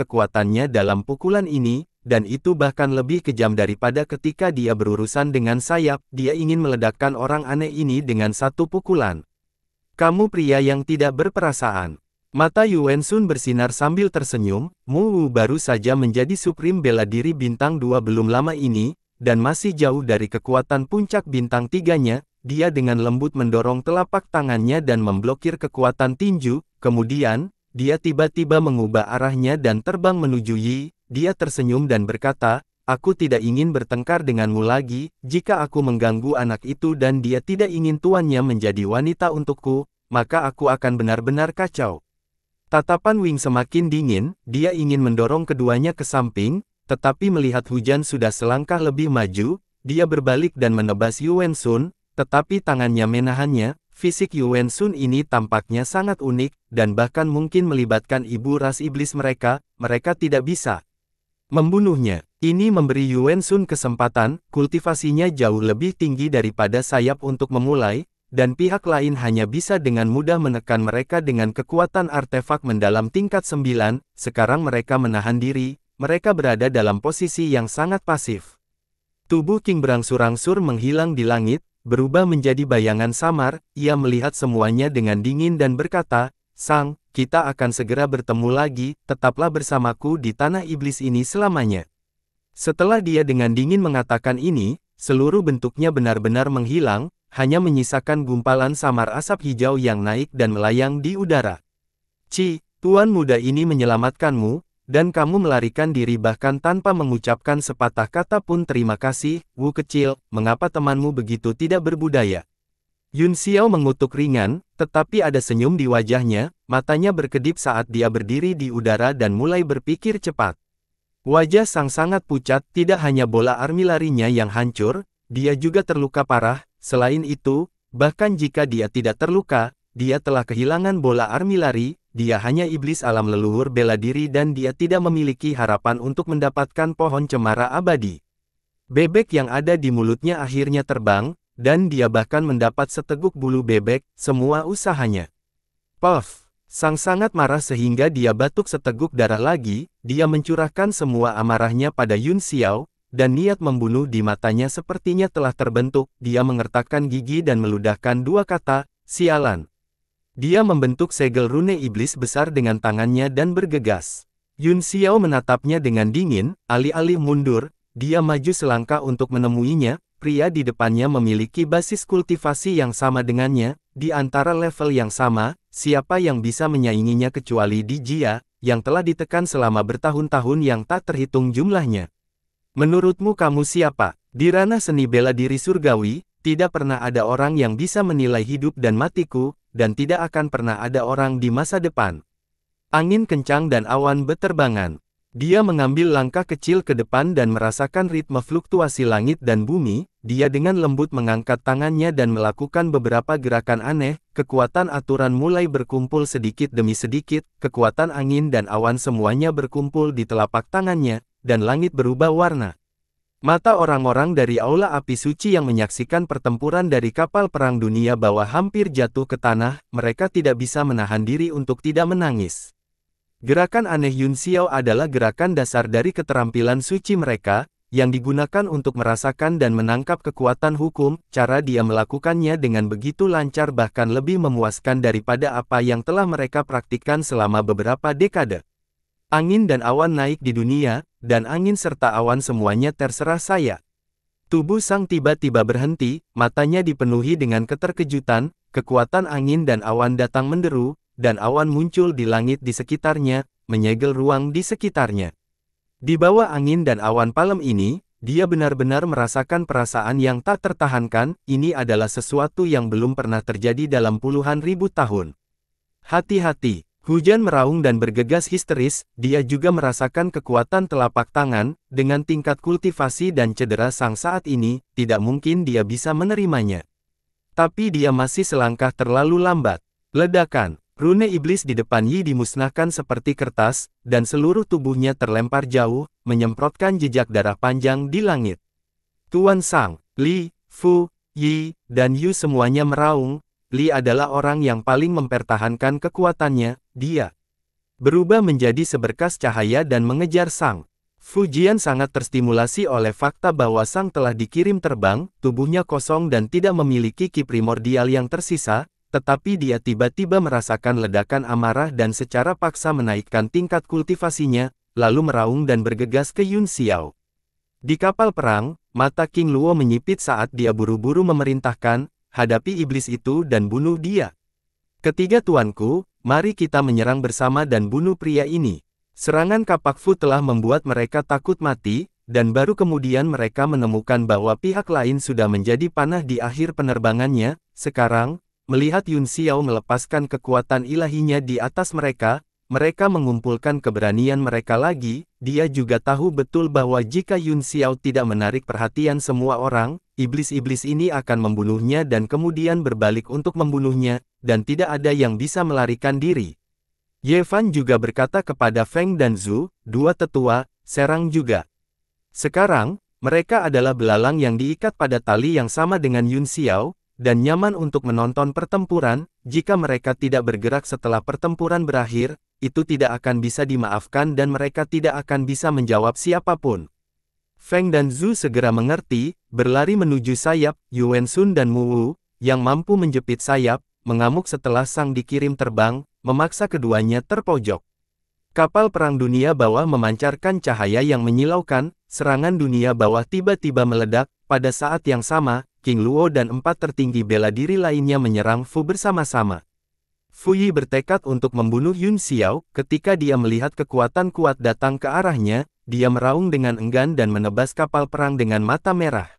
kekuatannya dalam pukulan ini, dan itu bahkan lebih kejam daripada ketika dia berurusan dengan sayap, dia ingin meledakkan orang aneh ini dengan satu pukulan. Kamu pria yang tidak berperasaan. Mata Yuen Sun bersinar sambil tersenyum, Mu Wu baru saja menjadi Supreme Bela Diri Bintang 2 belum lama ini, dan masih jauh dari kekuatan puncak bintang tiganya, dia dengan lembut mendorong telapak tangannya dan memblokir kekuatan tinju, kemudian, dia tiba-tiba mengubah arahnya dan terbang menuju Yi, dia tersenyum dan berkata, Aku tidak ingin bertengkar denganmu lagi, jika aku mengganggu anak itu dan dia tidak ingin tuannya menjadi wanita untukku, maka aku akan benar-benar kacau. Tatapan Wing semakin dingin, dia ingin mendorong keduanya ke samping, tetapi melihat hujan sudah selangkah lebih maju, dia berbalik dan menebas Yuen Sun, tetapi tangannya menahannya, fisik Yuan Sun ini tampaknya sangat unik, dan bahkan mungkin melibatkan ibu ras iblis mereka, mereka tidak bisa membunuhnya. Ini memberi Yuan Sun kesempatan, kultivasinya jauh lebih tinggi daripada sayap untuk memulai, dan pihak lain hanya bisa dengan mudah menekan mereka dengan kekuatan artefak mendalam tingkat 9, sekarang mereka menahan diri, mereka berada dalam posisi yang sangat pasif. Tubuh King berangsur-angsur menghilang di langit, berubah menjadi bayangan samar, ia melihat semuanya dengan dingin dan berkata, Sang, kita akan segera bertemu lagi, tetaplah bersamaku di tanah iblis ini selamanya. Setelah dia dengan dingin mengatakan ini, seluruh bentuknya benar-benar menghilang, hanya menyisakan gumpalan samar asap hijau yang naik dan melayang di udara. Ci, tuan muda ini menyelamatkanmu, dan kamu melarikan diri bahkan tanpa mengucapkan sepatah kata pun terima kasih, Wu kecil, mengapa temanmu begitu tidak berbudaya? Yun Xiao mengutuk ringan, tetapi ada senyum di wajahnya, matanya berkedip saat dia berdiri di udara dan mulai berpikir cepat. Wajah sang sangat pucat tidak hanya bola armi larinya yang hancur, dia juga terluka parah, selain itu, bahkan jika dia tidak terluka, dia telah kehilangan bola armi lari, dia hanya iblis alam leluhur bela diri dan dia tidak memiliki harapan untuk mendapatkan pohon cemara abadi. Bebek yang ada di mulutnya akhirnya terbang, dan dia bahkan mendapat seteguk bulu bebek, semua usahanya. Puff! Sang sangat marah sehingga dia batuk seteguk darah lagi, dia mencurahkan semua amarahnya pada Yun Xiao, dan niat membunuh di matanya sepertinya telah terbentuk, dia mengertakkan gigi dan meludahkan dua kata, sialan. Dia membentuk segel rune iblis besar dengan tangannya dan bergegas. Yun Xiao menatapnya dengan dingin, alih-alih mundur, dia maju selangkah untuk menemuinya, pria di depannya memiliki basis kultivasi yang sama dengannya, di antara level yang sama, siapa yang bisa menyainginya kecuali di Jia, yang telah ditekan selama bertahun-tahun yang tak terhitung jumlahnya. Menurutmu kamu siapa? Di ranah seni bela diri surgawi, tidak pernah ada orang yang bisa menilai hidup dan matiku, dan tidak akan pernah ada orang di masa depan. Angin kencang dan awan beterbangan. Dia mengambil langkah kecil ke depan dan merasakan ritme fluktuasi langit dan bumi, dia dengan lembut mengangkat tangannya dan melakukan beberapa gerakan aneh, kekuatan aturan mulai berkumpul sedikit demi sedikit, kekuatan angin dan awan semuanya berkumpul di telapak tangannya, dan langit berubah warna. Mata orang-orang dari Aula Api Suci yang menyaksikan pertempuran dari kapal Perang Dunia bahwa hampir jatuh ke tanah, mereka tidak bisa menahan diri untuk tidak menangis. Gerakan aneh Yun Xiao adalah gerakan dasar dari keterampilan suci mereka, yang digunakan untuk merasakan dan menangkap kekuatan hukum, cara dia melakukannya dengan begitu lancar bahkan lebih memuaskan daripada apa yang telah mereka praktikkan selama beberapa dekade. Angin dan awan naik di dunia, dan angin serta awan semuanya terserah saya. Tubuh sang tiba-tiba berhenti, matanya dipenuhi dengan keterkejutan, kekuatan angin dan awan datang menderu, dan awan muncul di langit di sekitarnya, menyegel ruang di sekitarnya. Di bawah angin dan awan palem ini, dia benar-benar merasakan perasaan yang tak tertahankan, ini adalah sesuatu yang belum pernah terjadi dalam puluhan ribu tahun. Hati-hati, Hujan meraung dan bergegas histeris, dia juga merasakan kekuatan telapak tangan, dengan tingkat kultivasi dan cedera sang saat ini, tidak mungkin dia bisa menerimanya. Tapi dia masih selangkah terlalu lambat. Ledakan, rune iblis di depan Yi dimusnahkan seperti kertas, dan seluruh tubuhnya terlempar jauh, menyemprotkan jejak darah panjang di langit. Tuan Sang, Li, Fu, Yi, dan Yu semuanya meraung, Li adalah orang yang paling mempertahankan kekuatannya, dia berubah menjadi seberkas cahaya dan mengejar Sang. Fujian sangat terstimulasi oleh fakta bahwa Sang telah dikirim terbang, tubuhnya kosong dan tidak memiliki ki primordial yang tersisa, tetapi dia tiba-tiba merasakan ledakan amarah dan secara paksa menaikkan tingkat kultivasinya, lalu meraung dan bergegas ke Yun Xiao. Di kapal perang, mata King Luo menyipit saat dia buru-buru memerintahkan, hadapi iblis itu dan bunuh dia. Ketiga tuanku, mari kita menyerang bersama dan bunuh pria ini. Serangan kapak Fu telah membuat mereka takut mati, dan baru kemudian mereka menemukan bahwa pihak lain sudah menjadi panah di akhir penerbangannya. Sekarang, melihat Yun Xiao melepaskan kekuatan ilahinya di atas mereka, mereka mengumpulkan keberanian mereka lagi, dia juga tahu betul bahwa jika Yun Xiao tidak menarik perhatian semua orang, iblis-iblis ini akan membunuhnya dan kemudian berbalik untuk membunuhnya, dan tidak ada yang bisa melarikan diri. Yevan juga berkata kepada Feng dan Zhu, dua tetua, serang juga. Sekarang, mereka adalah belalang yang diikat pada tali yang sama dengan Yun Xiao, dan nyaman untuk menonton pertempuran, jika mereka tidak bergerak setelah pertempuran berakhir, itu tidak akan bisa dimaafkan dan mereka tidak akan bisa menjawab siapapun. Feng dan Zhu segera mengerti, berlari menuju sayap, Yuan Sun dan Mu Wu, yang mampu menjepit sayap, mengamuk setelah sang dikirim terbang, memaksa keduanya terpojok. Kapal perang dunia bawah memancarkan cahaya yang menyilaukan, serangan dunia bawah tiba-tiba meledak, pada saat yang sama, King Luo dan empat tertinggi bela diri lainnya menyerang Fu bersama-sama. Fuyi bertekad untuk membunuh Yun Xiao, ketika dia melihat kekuatan kuat datang ke arahnya, dia meraung dengan enggan dan menebas kapal perang dengan mata merah.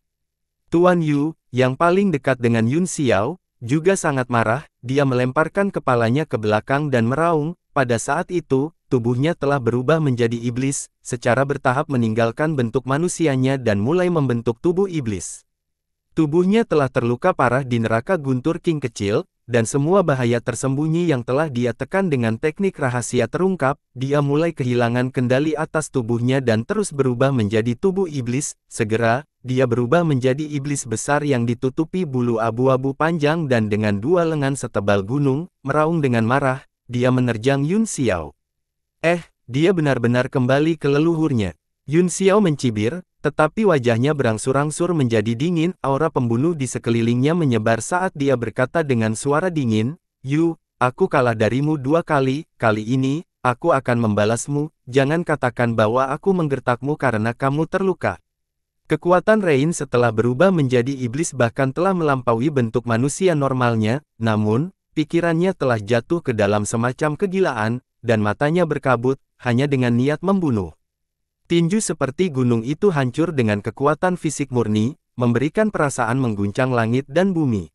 Tuan Yu, yang paling dekat dengan Yun Xiao, juga sangat marah, dia melemparkan kepalanya ke belakang dan meraung, pada saat itu, tubuhnya telah berubah menjadi iblis, secara bertahap meninggalkan bentuk manusianya dan mulai membentuk tubuh iblis. Tubuhnya telah terluka parah di neraka guntur King kecil, dan semua bahaya tersembunyi yang telah dia tekan dengan teknik rahasia terungkap, dia mulai kehilangan kendali atas tubuhnya dan terus berubah menjadi tubuh iblis. Segera, dia berubah menjadi iblis besar yang ditutupi bulu abu-abu panjang dan dengan dua lengan setebal gunung, meraung dengan marah, dia menerjang Yun Xiao. Eh, dia benar-benar kembali ke leluhurnya. Yun Xiao mencibir, tetapi wajahnya berangsur-angsur menjadi dingin, aura pembunuh di sekelilingnya menyebar saat dia berkata dengan suara dingin, Yu, aku kalah darimu dua kali, kali ini, aku akan membalasmu, jangan katakan bahwa aku menggertakmu karena kamu terluka. Kekuatan Rain setelah berubah menjadi iblis bahkan telah melampaui bentuk manusia normalnya, namun, pikirannya telah jatuh ke dalam semacam kegilaan, dan matanya berkabut, hanya dengan niat membunuh. Tinju seperti gunung itu hancur dengan kekuatan fisik murni, memberikan perasaan mengguncang langit dan bumi.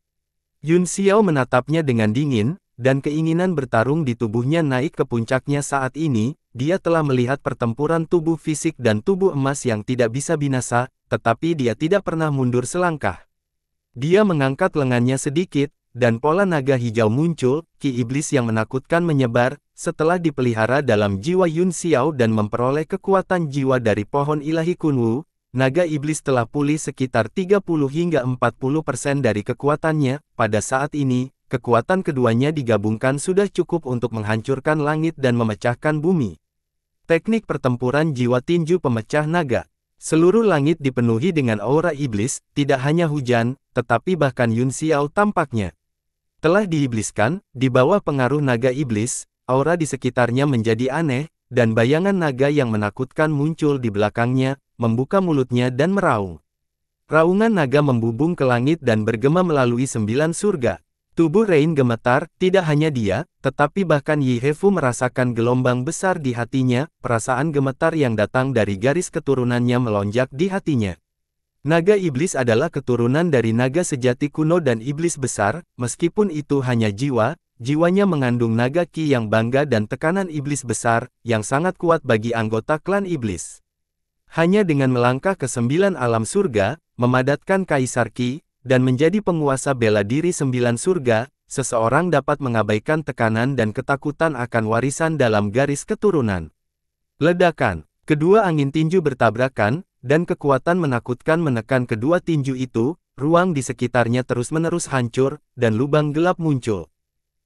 Yun Xiao menatapnya dengan dingin, dan keinginan bertarung di tubuhnya naik ke puncaknya saat ini, dia telah melihat pertempuran tubuh fisik dan tubuh emas yang tidak bisa binasa, tetapi dia tidak pernah mundur selangkah. Dia mengangkat lengannya sedikit, dan pola naga hijau muncul, ki iblis yang menakutkan menyebar, setelah dipelihara dalam jiwa Yun Xiao dan memperoleh kekuatan jiwa dari pohon ilahi Kunwu, naga iblis telah pulih sekitar 30 hingga 40 persen dari kekuatannya, pada saat ini, kekuatan keduanya digabungkan sudah cukup untuk menghancurkan langit dan memecahkan bumi. Teknik pertempuran jiwa tinju pemecah naga Seluruh langit dipenuhi dengan aura iblis, tidak hanya hujan, tetapi bahkan Yun Xiao tampaknya telah diibliskan, di bawah pengaruh naga iblis, aura di sekitarnya menjadi aneh, dan bayangan naga yang menakutkan muncul di belakangnya, membuka mulutnya dan meraung. Raungan naga membubung ke langit dan bergema melalui sembilan surga. Tubuh Rain gemetar, tidak hanya dia, tetapi bahkan Yihefu merasakan gelombang besar di hatinya, perasaan gemetar yang datang dari garis keturunannya melonjak di hatinya. Naga iblis adalah keturunan dari naga sejati kuno dan iblis besar, meskipun itu hanya jiwa, jiwanya mengandung naga ki yang bangga dan tekanan iblis besar, yang sangat kuat bagi anggota klan iblis. Hanya dengan melangkah ke sembilan alam surga, memadatkan kaisar ki, dan menjadi penguasa bela diri sembilan surga, seseorang dapat mengabaikan tekanan dan ketakutan akan warisan dalam garis keturunan. Ledakan, kedua angin tinju bertabrakan, dan kekuatan menakutkan menekan kedua tinju itu, ruang di sekitarnya terus-menerus hancur, dan lubang gelap muncul.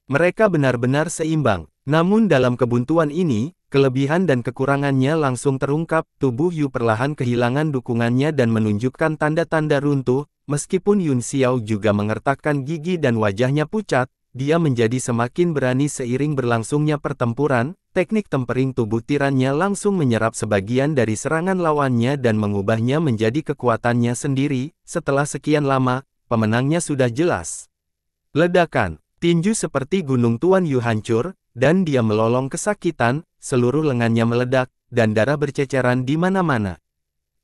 Mereka benar-benar seimbang, namun dalam kebuntuan ini, kelebihan dan kekurangannya langsung terungkap, tubuh Yu perlahan kehilangan dukungannya dan menunjukkan tanda-tanda runtuh, meskipun Yun Xiao juga mengertakkan gigi dan wajahnya pucat, dia menjadi semakin berani seiring berlangsungnya pertempuran, teknik tempering tubuh tirannya langsung menyerap sebagian dari serangan lawannya dan mengubahnya menjadi kekuatannya sendiri, setelah sekian lama, pemenangnya sudah jelas. Ledakan, tinju seperti gunung Tuan Yu hancur, dan dia melolong kesakitan, seluruh lengannya meledak, dan darah berceceran di mana-mana.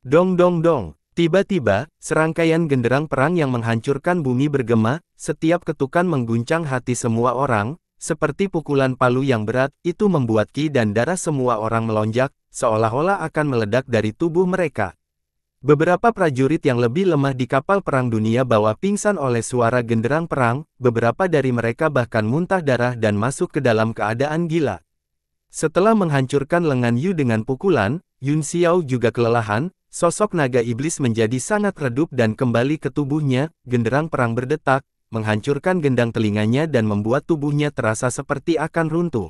Dong dong dong, tiba-tiba, serangkaian genderang perang yang menghancurkan bumi bergema, setiap ketukan mengguncang hati semua orang, seperti pukulan palu yang berat, itu membuat ki dan darah semua orang melonjak, seolah-olah akan meledak dari tubuh mereka. Beberapa prajurit yang lebih lemah di kapal perang dunia bawa pingsan oleh suara genderang perang, beberapa dari mereka bahkan muntah darah dan masuk ke dalam keadaan gila. Setelah menghancurkan lengan Yu dengan pukulan, Yun Xiao juga kelelahan, sosok naga iblis menjadi sangat redup dan kembali ke tubuhnya, genderang perang berdetak, menghancurkan gendang telinganya dan membuat tubuhnya terasa seperti akan runtuh.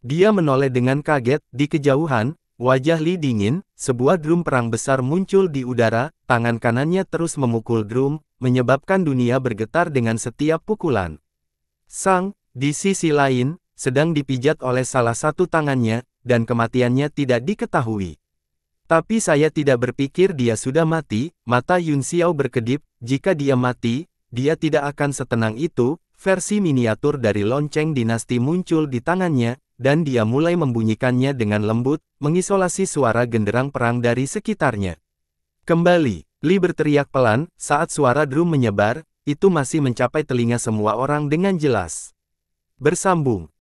Dia menoleh dengan kaget, di kejauhan, wajah Li dingin, sebuah drum perang besar muncul di udara, tangan kanannya terus memukul drum, menyebabkan dunia bergetar dengan setiap pukulan. Sang, di sisi lain, sedang dipijat oleh salah satu tangannya, dan kematiannya tidak diketahui. Tapi saya tidak berpikir dia sudah mati, mata Yun Xiao berkedip, jika dia mati, dia tidak akan setenang itu, versi miniatur dari lonceng dinasti muncul di tangannya, dan dia mulai membunyikannya dengan lembut, mengisolasi suara genderang perang dari sekitarnya. Kembali, Li berteriak pelan, saat suara drum menyebar, itu masih mencapai telinga semua orang dengan jelas. Bersambung.